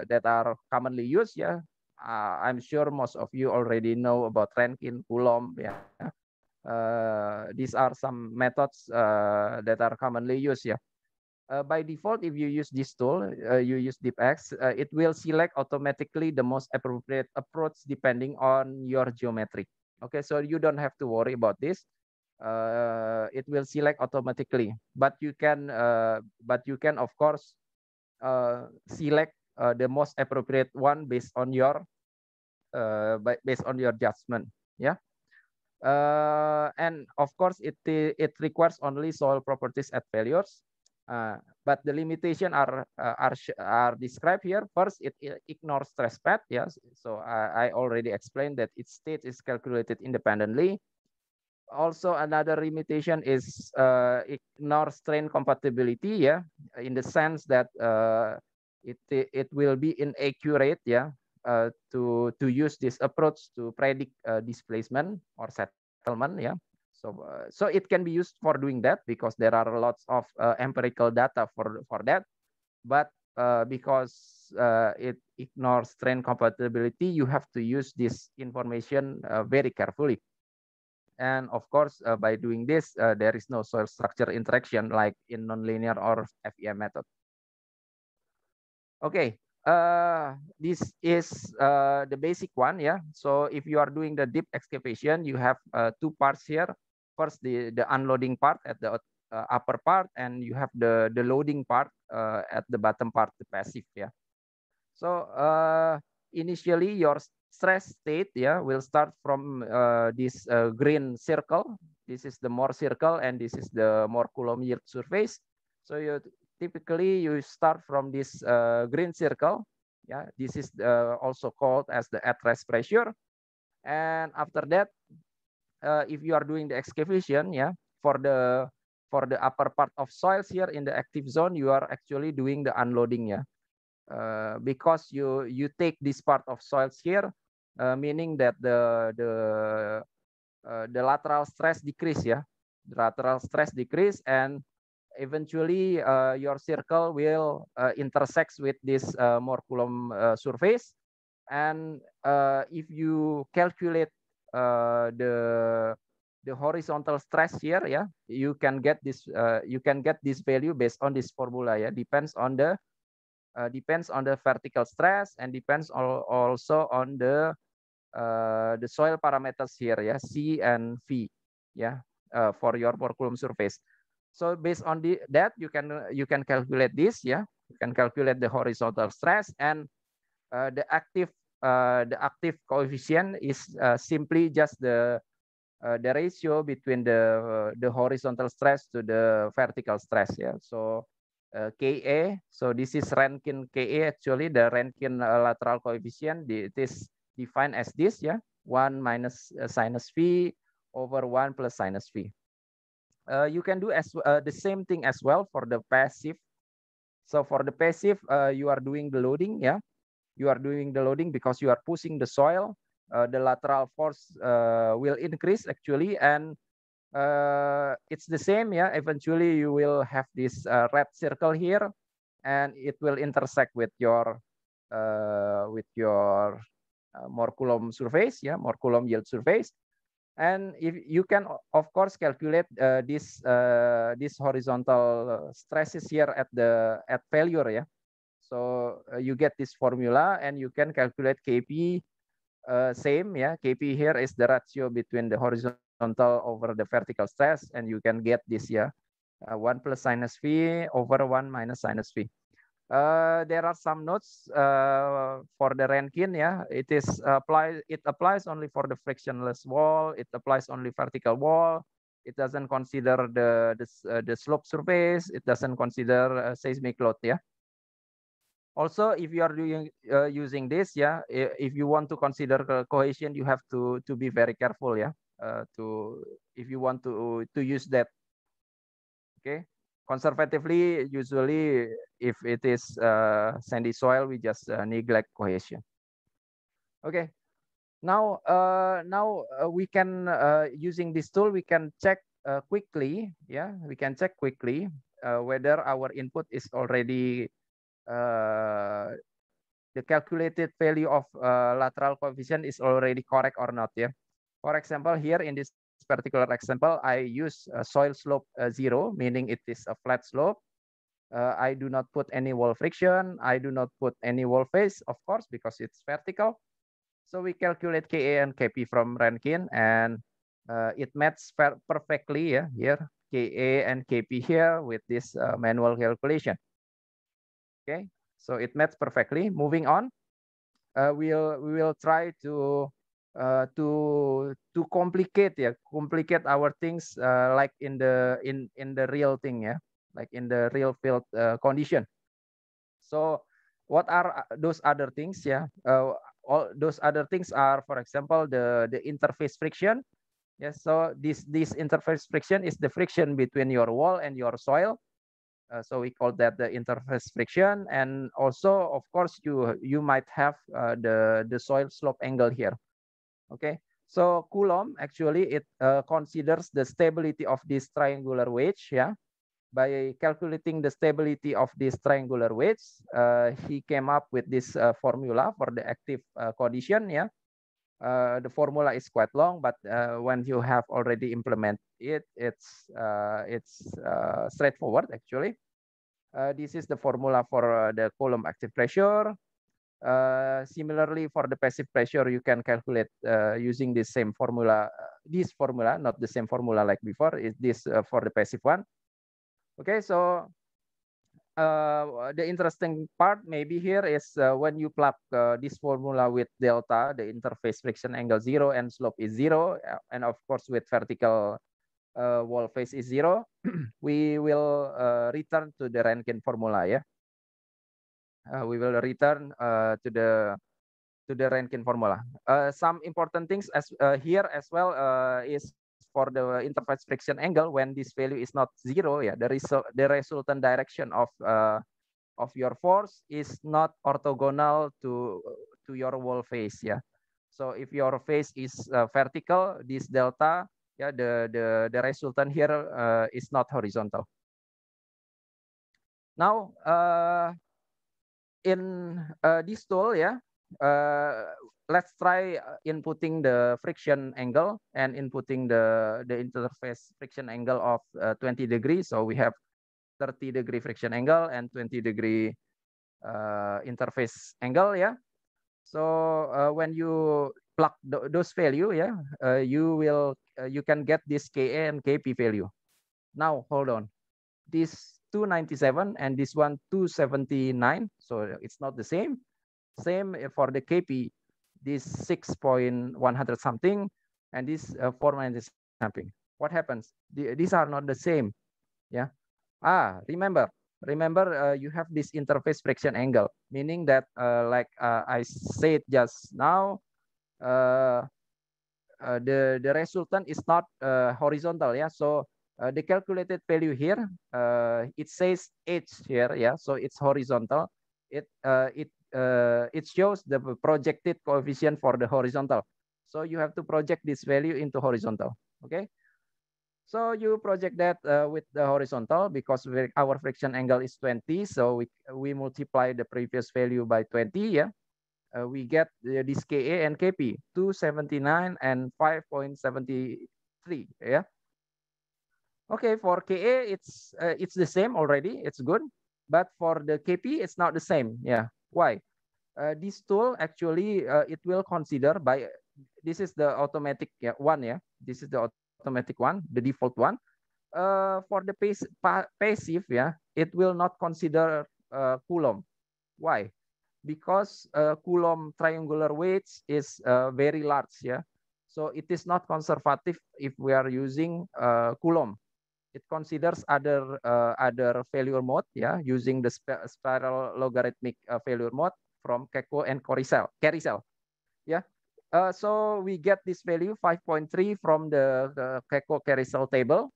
S1: that are commonly used. Yeah, uh, I'm sure most of you already know about Rankin, Coulomb. Yeah. Ya. Uh, these are some methods uh, that are commonly used. Yeah. Ya. Uh, by default, if you use this tool, uh, you use DeepX, uh, it will select automatically the most appropriate approach depending on your geometry. Okay, so you don't have to worry about this. Uh, it will select automatically, but you can, uh, but you can of course uh, select uh, the most appropriate one based on your uh, based on your judgment yeah uh, and of course it it requires only soil properties at failures uh, but the limitation are uh, are are described here first it, it ignores stress path yes so I, I already explained that its state is calculated independently also another limitation is uh, ignore strain compatibility yeah in the sense that uh, it it will be inaccurate yeah uh, to to use this approach to predict uh, displacement or settlement yeah so uh, so it can be used for doing that because there are lots of uh, empirical data for for that but uh, because uh, it ignores strain compatibility you have to use this information very carefully and of course by doing this there is no soil structure interaction like in nonlinear or fem method Okay, uh, this is uh, the basic one. Yeah. So if you are doing the deep excavation, you have uh, two parts here. First, the, the unloading part at the uh, upper part, and you have the, the loading part uh, at the bottom part, the passive. Yeah. So uh, initially, your stress state yeah will start from uh, this uh, green circle. This is the more circle, and this is the more Coulomb surface. So you typically you start from this uh, green circle. Yeah, this is uh, also called as the at-rest pressure. And after that, uh, if you are doing the excavation, yeah, for the for the upper part of soils here in the active zone, you are actually doing the unloading, yeah, uh, because you you take this part of soils here, uh, meaning that the the uh, the lateral stress decrease, yeah, the lateral stress decrease and eventually uh, your circle will uh, intersect with this uh, more Coulomb uh, surface. And uh, if you calculate uh, the the horizontal stress here, yeah, you can get this you can get this value based on this formula. Yeah, depends on the depends on the vertical stress and depends al also on the the soil parameters here, yeah, C and V, yeah, for your more Coulomb surface. So based on the, that, you can you can calculate this. Yeah, you can calculate the horizontal stress and uh, the active uh, the active coefficient is uh, simply just the uh, the ratio between the uh, the horizontal stress to the vertical stress. Yeah, so uh, Ka. So this is Rankine Ka. Actually, the Rankine lateral coefficient it is defined as this. Yeah, one minus sinus v over one plus sinus v. uh, you can do as uh, the same thing as well for the passive. So for the passive, uh, you are doing the loading, yeah. You are doing the loading because you are pushing the soil. Uh, the lateral force uh, will increase actually, and uh, it's the same, yeah. Eventually, you will have this red circle here, and it will intersect with your with your uh, coulomb surface, yeah, Mohr-Coulomb yield surface, and if you can of course calculate uh, this uh, this horizontal stresses here at the at failure ya yeah? so uh, you get this formula and you can calculate kp uh, same ya yeah? kp here is the ratio between the horizontal over the vertical stress and you can get this ya yeah? uh, 1 plus sinus v over one minus sinus v Uh, there are some notes uh, for the Rankine. Yeah, it is apply. It applies only for the frictionless wall. It applies only vertical wall. It doesn't consider the the, eh, the slope surface. It doesn't consider seismic load. Yeah. Also, if you are doing using this, yeah, if you want to consider cohesion, you have to to be very careful. Yeah, ya, to if you want to to use that. Okay. conservatively, usually if it is uh, sandy soil, we just uh, neglect cohesion. Okay, now uh, now uh, we can uh, using this tool we can check uh, quickly. Yeah, we can check quickly whether our input is already the calculated value of lateral coefficient is already correct or not. Yeah. For example, here in this particular example, I use uh, soil slope uh, zero, meaning it is a flat slope. Uh, I do not put any wall friction. I do not put any wall face, of course, because it's vertical. So we calculate Ka and Kp from Rankine, and uh, it matches perfectly yeah, here, Ka and Kp here with this uh, manual calculation. Okay, so it matches perfectly. Moving on, uh, we'll, we will try to uh, to to complicate yeah, complicate our things uh, like in the in in the real thing yeah, like in the real field uh, condition so what are uh, those other things yeah? uh, all those other things are for example the the interface friction yes so this this interface friction is the friction between your wall and your soil uh, so we call that the interface friction and also of course you you might have uh, the the soil slope angle here Okay, so Coulomb actually it uh, considers the stability of this triangular wedge. Yeah, by calculating the stability of this triangular wedge, uh, he came up with this uh, formula for the active uh, condition. Yeah, uh, the formula is quite long, but uh, when you have already implemented it, it's it's straightforward actually. this is the formula for the Coulomb active pressure. Uh, similarly, for the passive pressure, you can calculate uh, using this same formula, this formula, not the same formula like before, is this uh, for the passive one. Okay, so uh, the interesting part maybe here is uh, when you plug uh, this formula with delta, the interface friction angle zero and slope is zero, and of course with vertical wall face is zero, we will return to the Rankine formula, yeah. uh, we will return uh, to the to the ranking formula. Uh, some important things as uh, here as well uh, is for the interface friction angle when this value is not zero, yeah, the result the resultant direction of uh, of your force is not orthogonal to to your wall face, yeah. So if your face is uh, vertical, this delta, yeah, the the the resultant here uh, is not horizontal. Now, uh, in uh, this tool, yeah, uh, let's try inputting the friction angle and inputting the the interface friction angle of uh, 20 degrees. So we have 30 degree friction angle and 20 degree uh, interface angle. Yeah. So uh, when you plug th those value, yeah, uh, you will uh, you can get this Ka and Kp value. Now hold on, this 297 and this one 279. So it's not the same. Same eh, for the KP, this 6.100 something and this uh, 490 something. What happens? The, these are not the same. Yeah. Ah, remember, remember uh, you have this interface friction angle, meaning that uh, like uh, I said just now, uh, uh, the, the resultant is not uh, horizontal. Yeah. So uh, the calculated value here, uh, it says h here, yeah. So it's horizontal. It uh, it uh, it shows the projected coefficient for the horizontal. So you have to project this value into horizontal. Okay. So you project that uh, with the horizontal because our friction angle is 20. So we, we multiply the previous value by 20. Yeah. Uh, we get uh, this Ka and Kp, 279 and 5.73. Yeah. Okay, for KA, it's uh, it's the same already. It's good. But for the KP, it's not the same. Yeah. Why? Uh, this tool actually uh, it will consider by this is the automatic one. Yeah, this is the automatic one, the default one. Uh, for the pass pa passive, yeah, it will not consider uh, Coulomb. Why? Because uh, Coulomb triangular weights is uh, very large. Yeah, so it is not conservative if we are using uh, Coulomb it considers other uh, other failure mode, yeah, using the sp spiral logarithmic uh, failure mode from Keko and Carousel. Carousel, yeah. Uh, so we get this value 5.3 from the, the Keko Carousel table.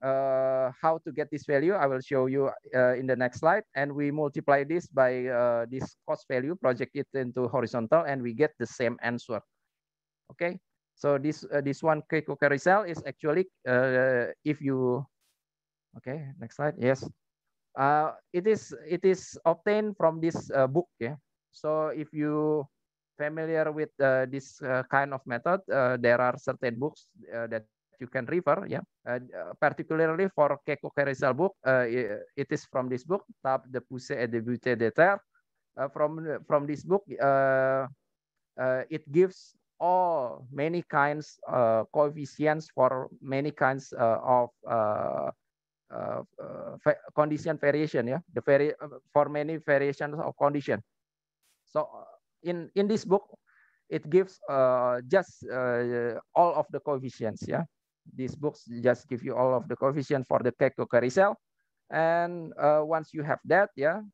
S1: Uh, how to get this value? I will show you uh, in the next slide. And we multiply this by uh, this cost value, project it into horizontal, and we get the same answer. Okay, so this uh, this one Keiko carousel is actually uh, if you okay next slide yes uh, it is it is obtained from this uh, book yeah so if you familiar with uh, this uh, kind of method uh, there are certain books uh, that you can refer yeah uh, particularly for Keiko carousel book uh, it is from this book Tap de poussée et de uh, from uh, from this book uh, uh, it gives all many kinds uh, coefficients for many kinds uh, of uh, uh, condition variation. Yeah, the vari for many variations of condition. So in in this book, it gives just all of the coefficients. Yeah, these books just give you all of the coefficient for the Keiko carousel, and once you have that, yeah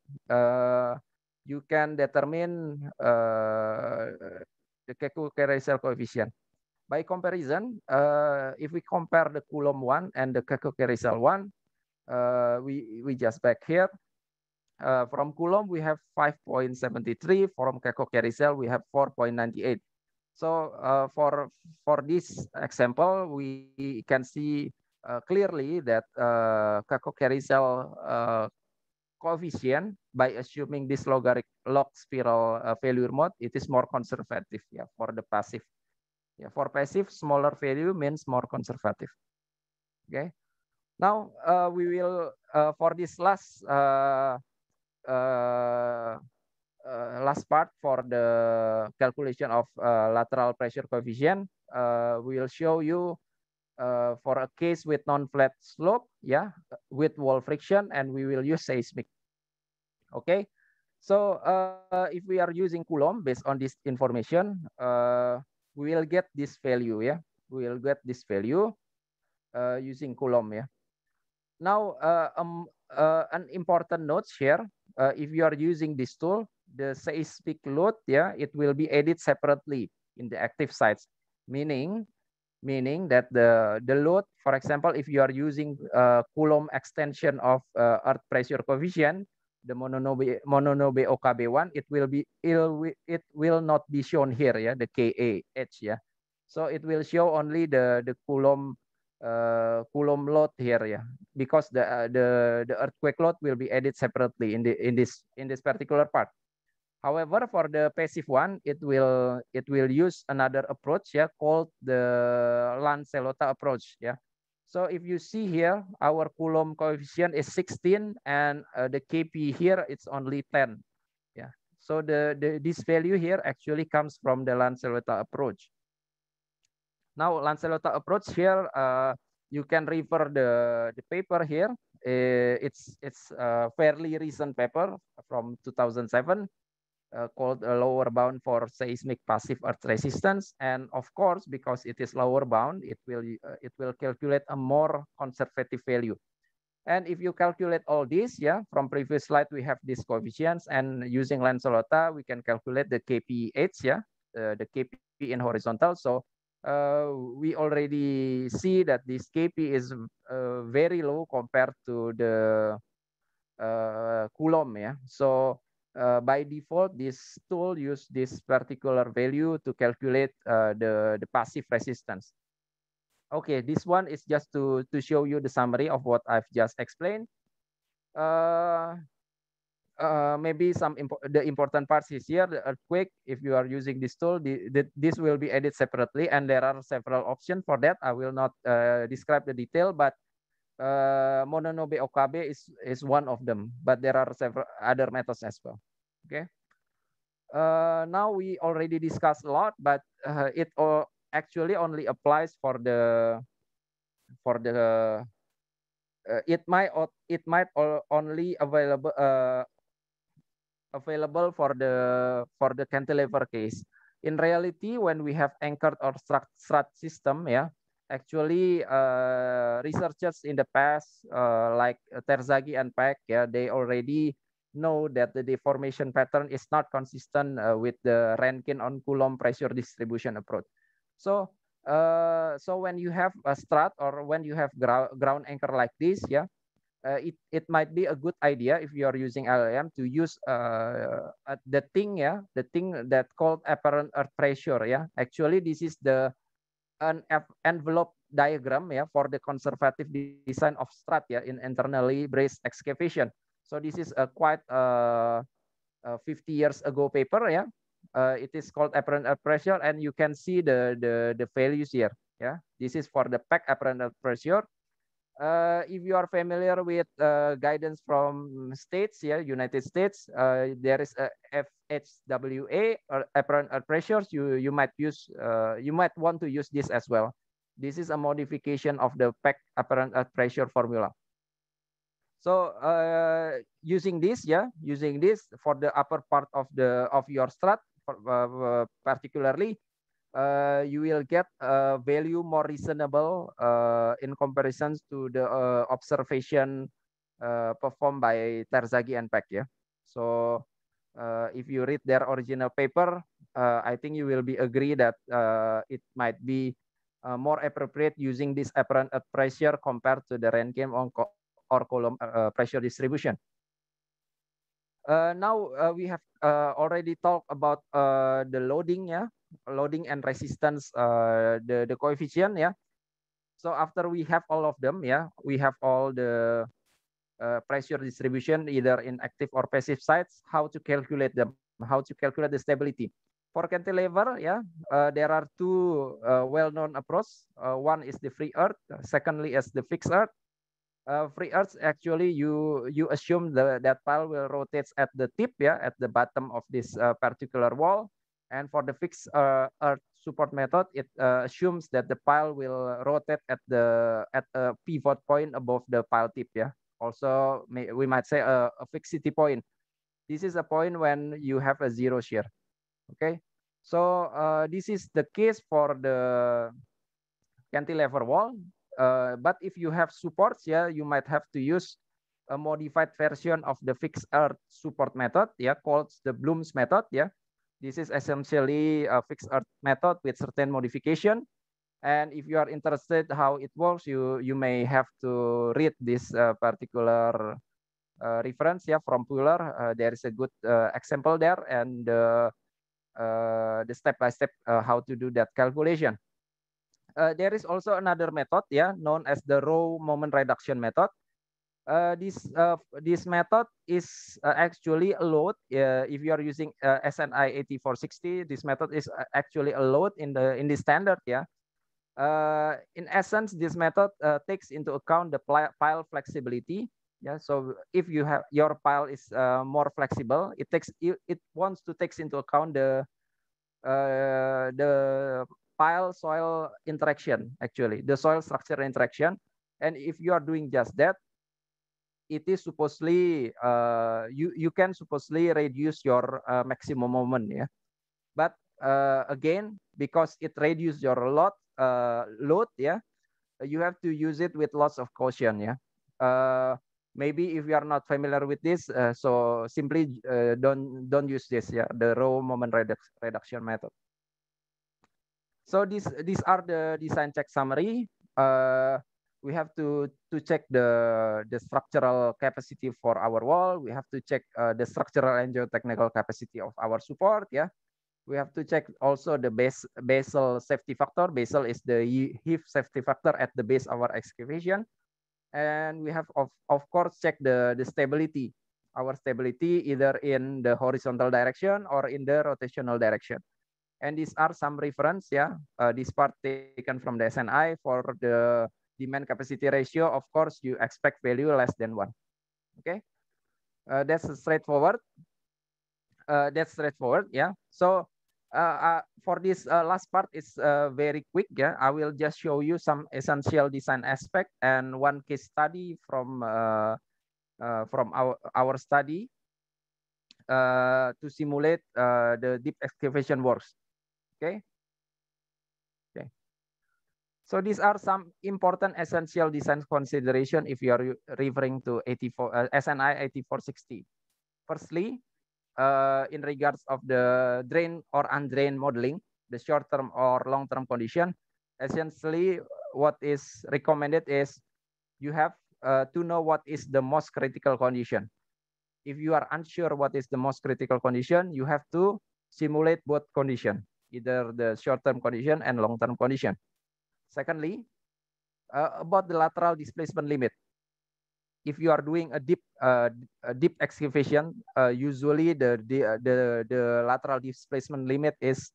S1: you can determine uh, the Keku Keraser coefficient. By comparison, uh, if we compare the Coulomb one and the Keku Keraser one, uh, we, we just back here. Uh, from Coulomb, we have 5.73. From Keku Keraser, we have 4.98. So uh, for, for this example, we can see uh, clearly that uh, Kako uh, coefficient by assuming this logarithmic log spiral uh, failure mode, it is more conservative ya yeah, for the passive. Yeah, for passive, smaller value means more conservative. Okay. Now uh, we will uh, for this last uh, uh, uh, last part for the calculation of uh, lateral pressure coefficient, uh, we will show you uh, for a case with non-flat slope, yeah, with wall friction, and we will use seismic. Okay, so uh, if we are using Coulomb based on this information, uh, we will get this value, yeah. We will get this value uh, using Coulomb, yeah. Now, uh, um, uh, an important note here, uh, if you are using this tool, the seismic load, yeah, it will be added separately in the active sites, meaning meaning that the, the load, for example, if you are using uh, Coulomb extension of uh, earth pressure coefficient, the mononobe, mononobe OKB1, it will be it will not be shown here, yeah, the KAH, yeah. So it will show only the the Coulomb uh, Coulomb load here, yeah, because the uh, the the earthquake load will be added separately in the in this in this particular part. However, for the passive one, it will it will use another approach, yeah, called the Lancelota approach, yeah. So if you see here, our Coulomb coefficient is 16, and uh, the KP here it's only 10, yeah. So the, the this value here actually comes from the Lancelota approach. Now Lancelota approach here, uh, you can refer the the paper here. Uh, it's it's a fairly recent paper from 2007 uh, called a lower bound for seismic passive earth resistance. And of course, because it is lower bound, it will, uh, it will calculate a more conservative value. And if you calculate all this, yeah, from previous slide, we have these coefficients and using Lancelota, we can calculate the KPH, yeah, uh, the KP in horizontal. So uh, we already see that this KP is uh, very low compared to the uh, coulomb, yeah. So uh, by default, this tool use this particular value to calculate uh, the, the passive resistance. Okay, this one is just to, to show you the summary of what I've just explained. Uh, uh, maybe some imp the important parts is here, the earthquake, if you are using this tool, the, the, this will be added separately and there are several options for that. I will not uh, describe the detail, but uh, Mononobe Okabe is, is one of them, but there are several other methods as well. Okay. Uh, now we already discussed a lot, but uh, it all actually only applies for the for the uh, it might it might only available uh, available for the for the cantilever case. In reality, when we have anchored or strut strut system, yeah, actually uh, researchers in the past uh, like Terzaghi and Peck, yeah, they already know that the deformation pattern is not consistent uh, with the Rankine on Coulomb pressure distribution approach. So, uh, so when you have a strut or when you have gro ground anchor like this, yeah, uh, it it might be a good idea if you are using LLM to use uh, the thing, yeah, the thing that called apparent earth pressure, yeah. Actually, this is the an envelope diagram, yeah, for the conservative design of strut, yeah, in internally braced excavation. So this is a quite a, uh, uh, 50 years ago paper. Yeah, uh, it is called apparent pressure, and you can see the the the values here. Yeah, this is for the pack apparent pressure. Uh, if you are familiar with uh, guidance from states, yeah, United States, uh, there is a FHWA or apparent pressures. You you might use uh, you might want to use this as well. This is a modification of the pack apparent pressure formula. So uh, using this, yeah, using this for the upper part of the of your strat, uh, uh, particularly, uh, you will get a value more reasonable uh, in comparisons to the observation performed by Terzaghi and Peck. Yeah, so if you read their original paper, I think you will be agree that it might be more appropriate using this apparent pressure compared to the Rankin on or column uh, uh, pressure distribution. Uh, now we have already talked about the loading, yeah, loading and resistance, the the coefficient, yeah. So after we have all of them, yeah, we have all the uh, pressure distribution either in active or passive sides, how to calculate them, how to calculate the stability. For cantilever, yeah, uh, there are two uh, well-known approaches. one is the free earth, secondly is the fixed earth. Uh, free earth actually you you assume the, that pile will rotate at the tip yeah at the bottom of this uh, particular wall and for the fixed uh, earth support method it uh, assumes that the pile will rotate at the at a pivot point above the pile tip yeah also may, we might say a, uh, a fixity point this is a point when you have a zero shear okay so this is the case for the cantilever wall Uh, but if you have supports yeah, you might have to use a modified version of the fixed earth support method yeah, called the Bloom's method yeah. This is essentially a fixed earth method with certain modification. And if you are interested how it works, you you may have to read this uh, particular uh, reference yeah, from Puller. Uh, there is a good uh, example there and uh, uh, the step by step uh, how to do that calculation. uh, there is also another method, yeah, known as the row moment reduction method. Uh, this uh, this method is uh, actually load. uh, if you are using uh, SNI 8460. This method is uh, actually load in the in the standard, yeah. Uh, in essence, this method uh, takes into account the pile flexibility. Yeah, so if you have your pile is uh, more flexible, it takes it, it wants to takes into account the uh, the pile soil interaction, actually, the soil structure interaction. And if you are doing just that, it is supposedly, uh, you, you can supposedly reduce your uh, maximum moment. Yeah? But uh, again, because it reduces your lot, uh, load, yeah, you have to use it with lots of caution. Yeah uh, maybe if you are not familiar with this, uh, so simply uh, don't don't use this. Yeah, the raw moment redu reduction method. So these these are the design check summary. Uh, we have to to check the the structural capacity for our wall. We have to check uh, the structural and geotechnical capacity of our support. Yeah, we have to check also the base basal safety factor. Basal is the heave safety factor at the base of our excavation, and we have of of course check the the stability. Our stability either in the horizontal direction or in the rotational direction. And these are some reference, yeah. Uh, this part taken from the SNI for the demand capacity ratio. Of course, you expect value less than one. Okay, uh, that's straightforward. Uh, that's straightforward, yeah. So uh, uh for this uh, last part, it's uh, very quick. Yeah, I will just show you some essential design aspect and one case study from from our our study to simulate the deep excavation works. Okay. Okay. So these are some important essential design consideration if you are referring to 84 uh, SNI 8460. Firstly, uh, in regards of the drain or undrain modeling, the short-term or long-term condition, essentially what is recommended is you have uh, to know what is the most critical condition. If you are unsure what is the most critical condition, you have to simulate both condition. either the short-term condition and long-term condition. Secondly, uh, about the lateral displacement limit. If you are doing a deep uh, a deep excavation, uh, usually the, the uh, the the lateral displacement limit is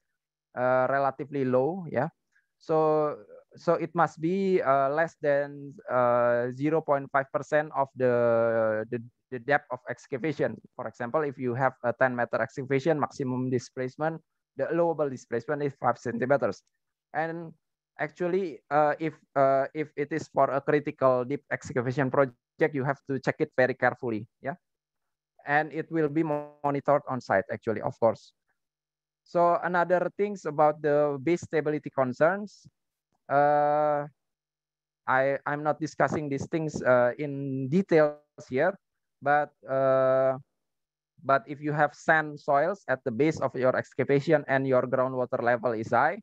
S1: uh, relatively low. Yeah, so so it must be uh, less than uh, 0.5% percent of the, the, the depth of excavation. For example, if you have a 10 meter excavation, maximum displacement the allowable displacement is five mm. centimeters. And actually, uh, if uh, if it is for a critical deep excavation project, you have to check it very carefully. Yeah, and it will be monitored on site. Actually, of course. So another things about the base stability concerns. Uh, I I'm not discussing these things uh, in details here, but uh, but if you have sand soils at the base of your excavation and your groundwater level is high,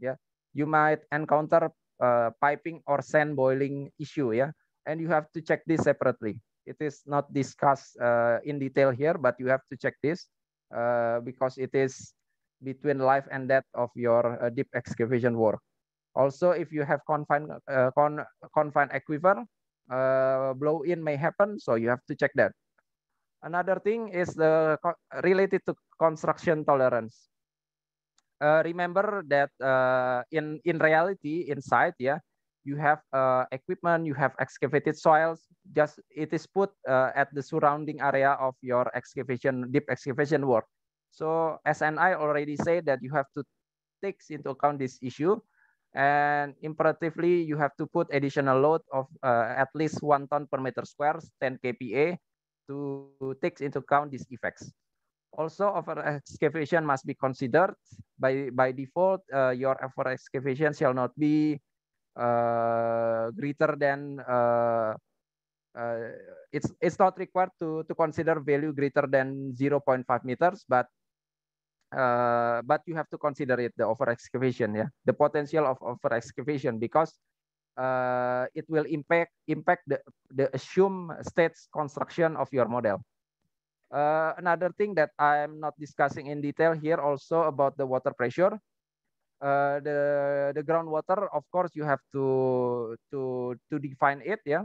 S1: yeah, you might encounter uh, piping or sand boiling issue, yeah, and you have to check this separately. It is not discussed uh, in detail here, but you have to check this uh, because it is between life and death of your uh, deep excavation work. Also, if you have confined uh, con confined aquifer, uh, blow in may happen, so you have to check that. Another thing is the related to construction tolerance. Uh, remember that uh, in in reality inside, yeah, you have uh, equipment, you have excavated soils. Just it is put uh, at the surrounding area of your excavation, deep excavation work. So as and I already said that you have to take into account this issue, and imperatively you have to put additional load of uh, at least one ton per meter square, 10 kPa, to take into account these effects. Also, over excavation must be considered. By, by default, uh, your over excavation shall not be uh, greater than, uh, uh it's, it's not required to, to consider value greater than 0 0.5 meters, but uh, but you have to consider it the over excavation, yeah, the potential of over excavation because uh, it will impact impact the, the assumed state construction of your model. Uh, another thing that I'm not discussing in detail here also about the water pressure. Uh, the the groundwater, of course, you have to to to define it, yeah,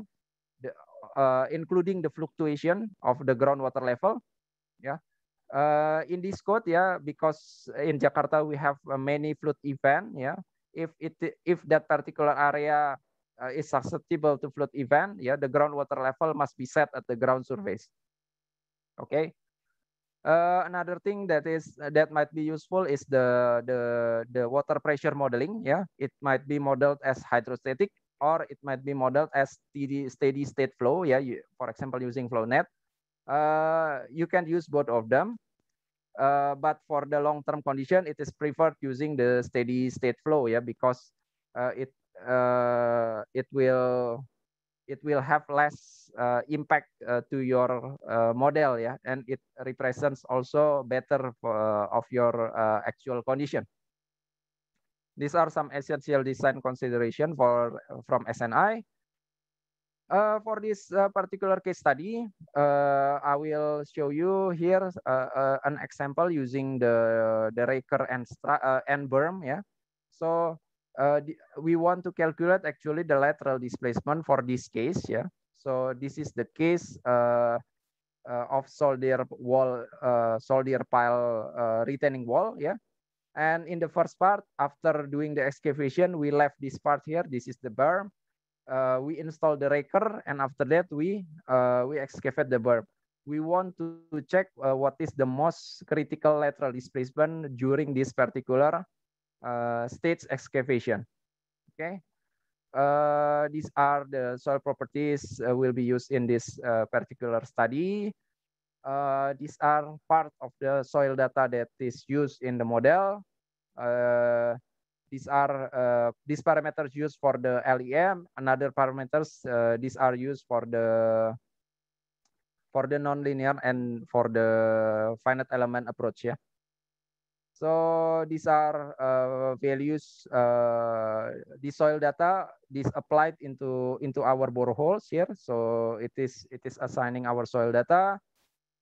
S1: the, uh, including the fluctuation of the groundwater level, yeah. Ya. Uh, in this code, yeah, because in Jakarta we have many flood event, yeah if it if that particular area uh, is susceptible to flood event, yeah, the groundwater level must be set at the ground surface. Okay. Uh, another thing that is uh, that might be useful is the the the water pressure modeling. Yeah, it might be modeled as hydrostatic or it might be modeled as steady, steady state flow. Yeah, you, for example, using FlowNet. Uh, you can use both of them. Uh, but for the long-term condition, it is preferred using the steady state flow, yeah, because uh, it uh, it will it will have less uh, impact uh, to your uh, model, yeah, and it represents also better of your actual condition. These are some essential design consideration for from SNI. uh, for this uh, particular case study, uh, I will show you here uh, uh, an example using the the Raker and Stra uh, and berm. Yeah, so uh, we want to calculate actually the lateral displacement for this case. Yeah, so this is the case uh, uh, of soldier wall, uh, soldier pile uh, retaining wall. Yeah. And in the first part, after doing the excavation, we left this part here. This is the berm uh, we install the raker and after that we uh, we excavate the burp. We want to, check uh, what is the most critical lateral displacement during this particular uh, stage excavation. Okay, uh, these are the soil properties uh, will be used in this uh, particular study. Uh, these are part of the soil data that is used in the model. Uh, these are uh, these parameters used for the LEM. Another parameters uh, these are used for the for the nonlinear and for the finite element approach. Yeah. So these are uh, values. Uh, the soil data this applied into into our boreholes here. So it is it is assigning our soil data.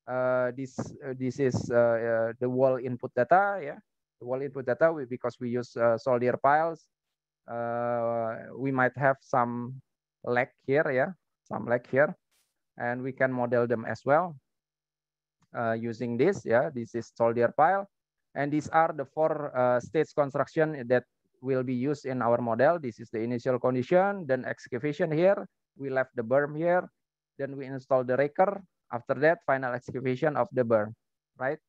S1: Uh, this this is uh, uh the wall input data. Yeah wall input data we, because we use uh, solder piles, uh, we might have some lag here, yeah, some lag here, and we can model them as well uh, using this. Yeah, this is solder pile, and these are the four uh, stage construction that will be used in our model. This is the initial condition, then excavation here. We left the berm here, then we install the raker. After that, final excavation of the berm, right?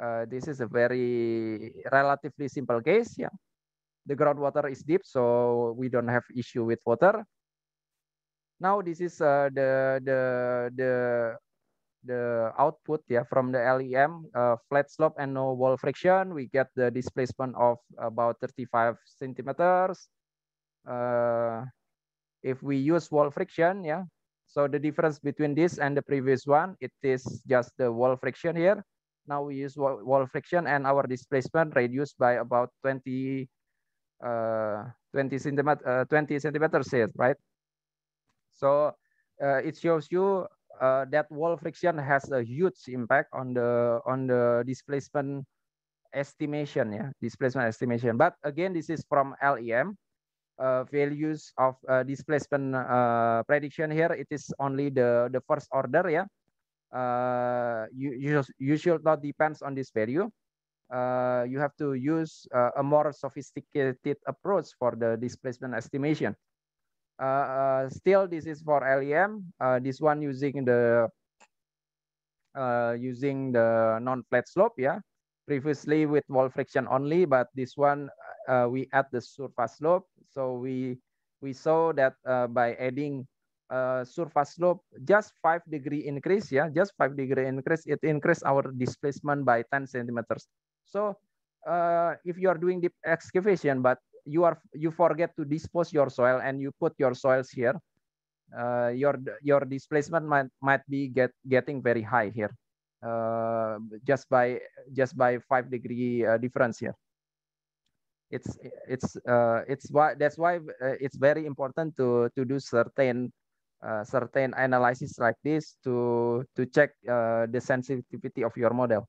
S1: uh, this is a very relatively simple case. Yeah, the groundwater is deep, so we don't have issue with water. Now this is uh, the the the the output yeah from the LEM uh, flat slope and no wall friction. We get the displacement of about 35 centimeters. Uh, if we use wall friction, yeah. So the difference between this and the previous one, it is just the wall friction here now we use wall friction and our displacement reduced by about 20 uh, 20 centimeter uh, 20 centimeters here right so uh, it shows you uh, that wall friction has a huge impact on the on the displacement estimation yeah displacement estimation but again this is from lem uh, values of uh, displacement uh, prediction here it is only the the first order yeah uh, you, you, you should not depend on this value. Uh, you have to use uh, a more sophisticated approach for the displacement estimation. Uh, uh, still, this is for LEM. this one using the using the non-flat slope. Yeah, previously with wall friction only, but this one we add the surface slope. So we we saw that by adding uh, surface slope just 5 degree increase yeah just 5 degree increase it increase our displacement by 10 centimeters so uh, if you are doing deep excavation but you are you forget to dispose your soil and you put your soils here uh, your your displacement might might be get getting very high here uh, just by just by five degree uh, difference here it's it's uh, it's why that's why uh, it's very important to to do certain uh, certain analysis like this to to check uh, the sensitivity of your model.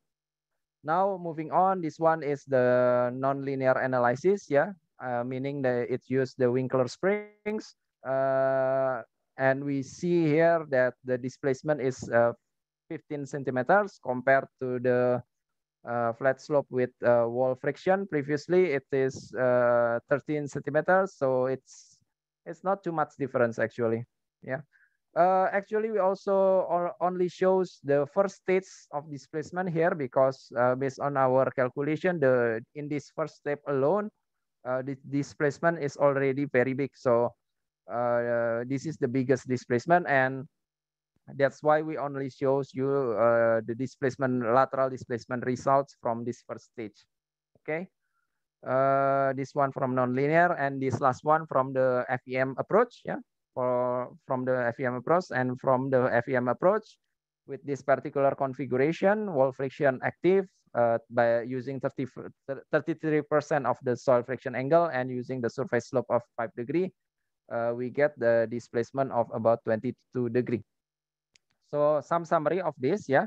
S1: Now moving on, this one is the nonlinear analysis, yeah, uh, meaning that it used the Winkler springs, uh, and we see here that the displacement is uh, 15 centimeters compared to the uh, flat slope with uh, wall friction. Previously, it is uh, 13 centimeters, so it's it's not too much difference actually yeah uh, actually we also only shows the first stage of displacement here because uh, based on our calculation the in this first step alone uh, the displacement is already very big so uh, this is the biggest displacement and that's why we only shows you uh, the displacement lateral displacement results from this first stage okay uh, this one from nonlinear and this last one from the FEM approach yeah for, from the FEM approach and from the FEM approach with this particular configuration, wall friction active uh, by using 33% of the soil friction angle and using the surface slope of 5 degree, uh, we get the displacement of about 22 degree. So some summary of this, yeah.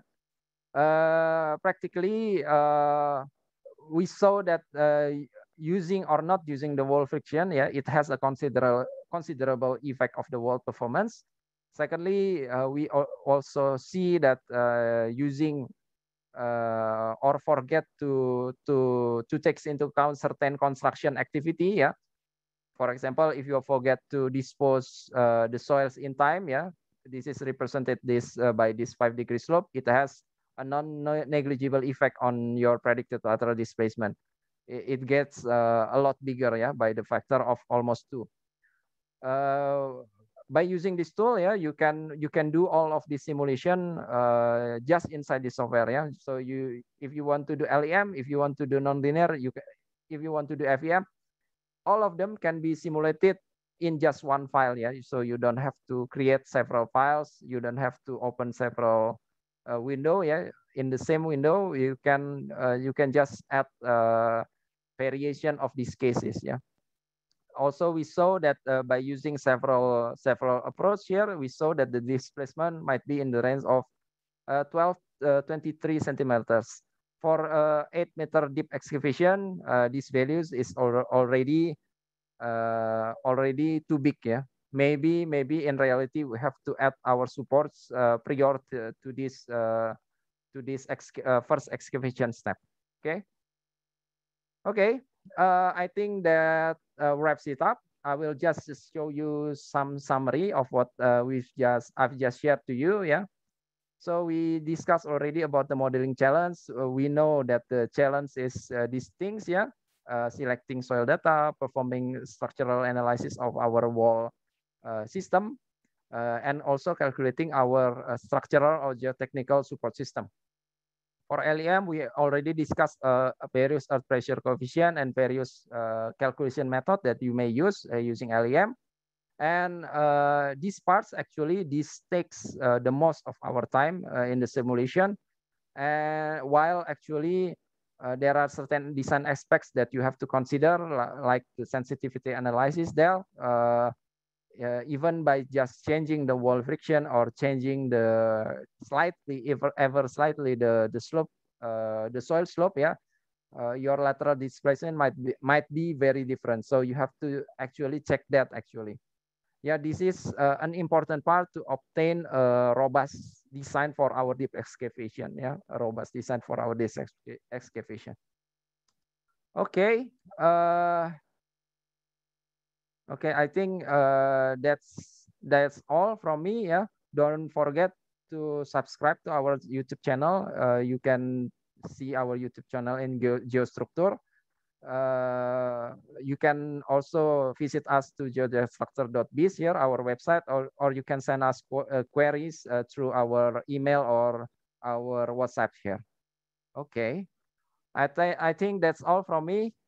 S1: Uh, practically, uh, we saw that uh, using or not using the wall friction, yeah, it has a considerable considerable effect of the world performance. Secondly, uh, we also see that uh, using uh, or forget to to to takes into account certain construction activity. Yeah, for example, if you forget to dispose uh, the soils in time, yeah, this is represented this uh, by this five degree slope. It has a non-negligible effect on your predicted lateral displacement. It, it gets uh, a lot bigger, yeah, by the factor of almost two uh, by using this tool, yeah, you can you can do all of this simulation uh, just inside the software. Yeah, so you if you want to do LEM, if you want to do nonlinear, you can, if you want to do FEM, all of them can be simulated in just one file. Yeah, so you don't have to create several files. You don't have to open several uh, window. Yeah, in the same window, you can uh, you can just add uh, variation of these cases. Yeah also we saw that uh, by using several several approach here, we saw that the displacement might be in the range of uh, 12, uh, 23 centimeters. For uh, 8 meter deep excavation, uh, these values is al already uh, already too big. Yeah, maybe maybe in reality we have to add our supports uh, prior to, to this uh, to this ex uh, first excavation step. Okay. Okay. Uh, I think that uh, wraps it up. I will just show you some summary of what uh, we've just I've just shared to you. Yeah. So we discussed already about the modeling challenge. Uh, we know that the challenge is uh, these things. Yeah. Uh, selecting soil data, performing structural analysis of our wall uh, system, uh, and also calculating our structural or geotechnical support system for LEM, we already discussed uh, various earth pressure coefficient and various uh, calculation method that you may use uh, using LEM. And uh, these parts actually, this takes uh, the most of our time uh, in the simulation. And while actually there are certain design aspects that you have to consider, like the sensitivity analysis there, uh, even by just changing the wall friction or changing the slightly ever ever slightly the the slope uh, the soil slope yeah uh, your lateral displacement might be might be very different so you have to actually check that actually yeah this is uh, an important part to obtain a robust design for our deep excavation yeah a robust design for our deep excavation okay uh, Okay, I think uh, that's that's all from me. Yeah, don't forget to subscribe to our YouTube channel. Uh, you can see our YouTube channel in GeoStructure. Uh, you can also visit us to geostructure.biz here, our website, or, or you can send us uh, queries uh, through our email or our WhatsApp here. Okay. I, th I think that's all from me.